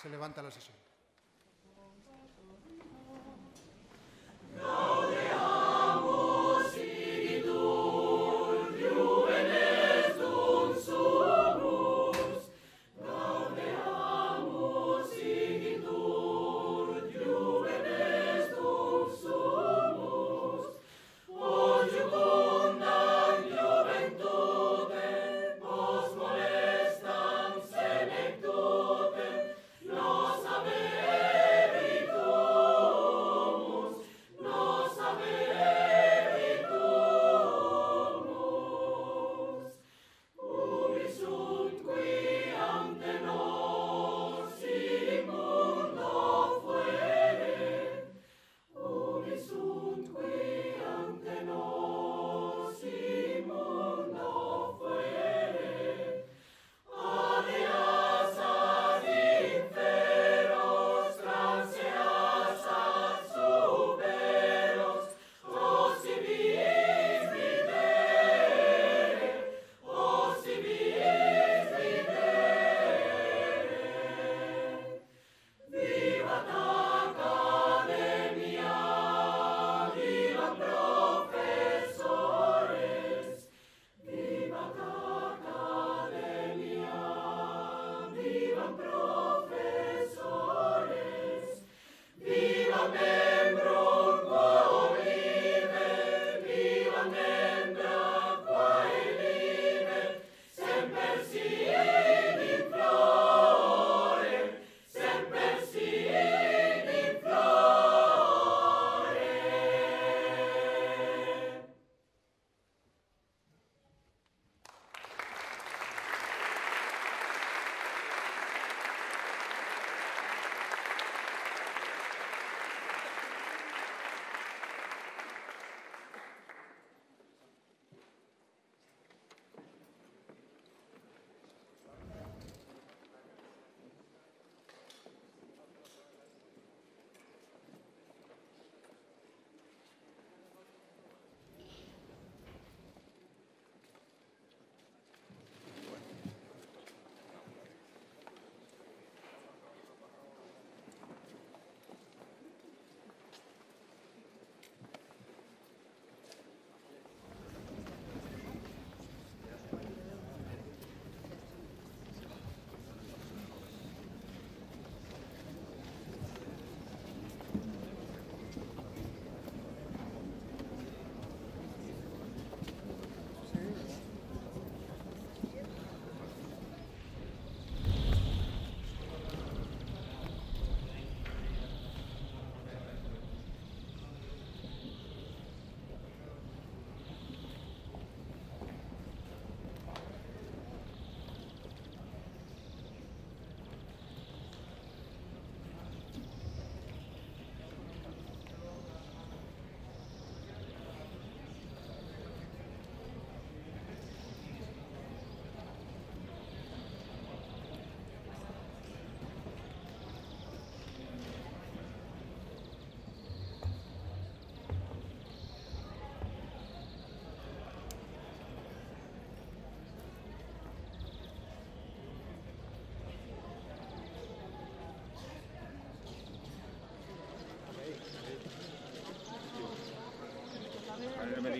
Speaker 1: Se levanta la sesión.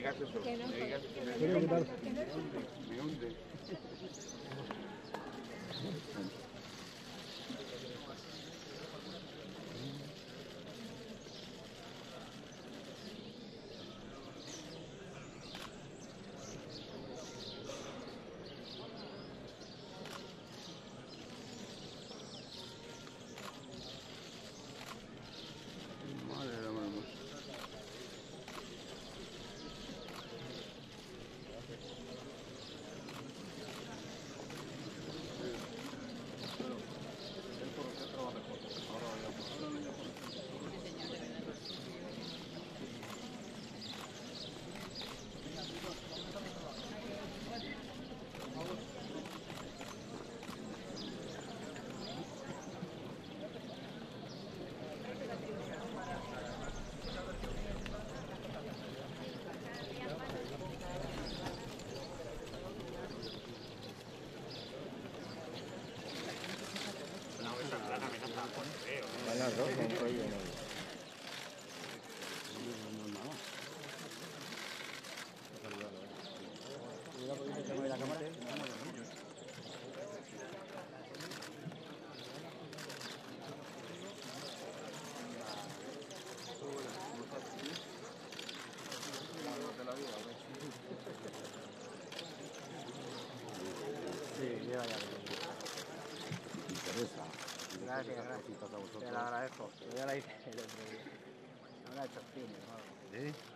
Speaker 5: digas eso.
Speaker 4: No digas eso. Me hunde. interessa grazie grazie grazie grazie grazie grazie grazie grazie grazie grazie grazie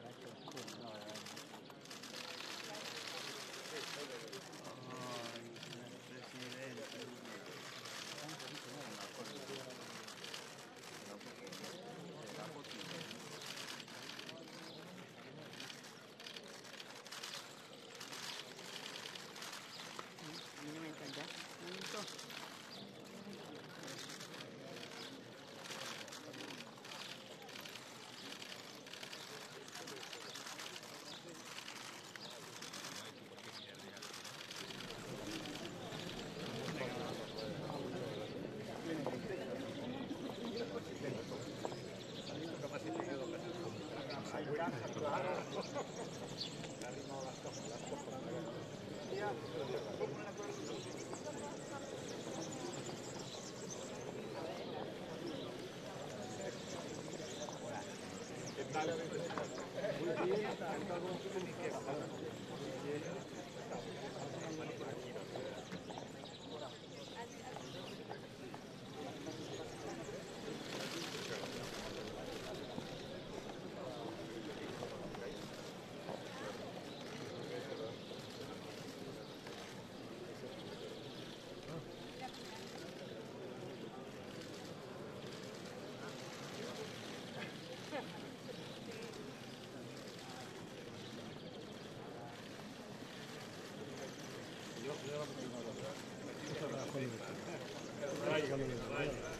Speaker 4: はい、だった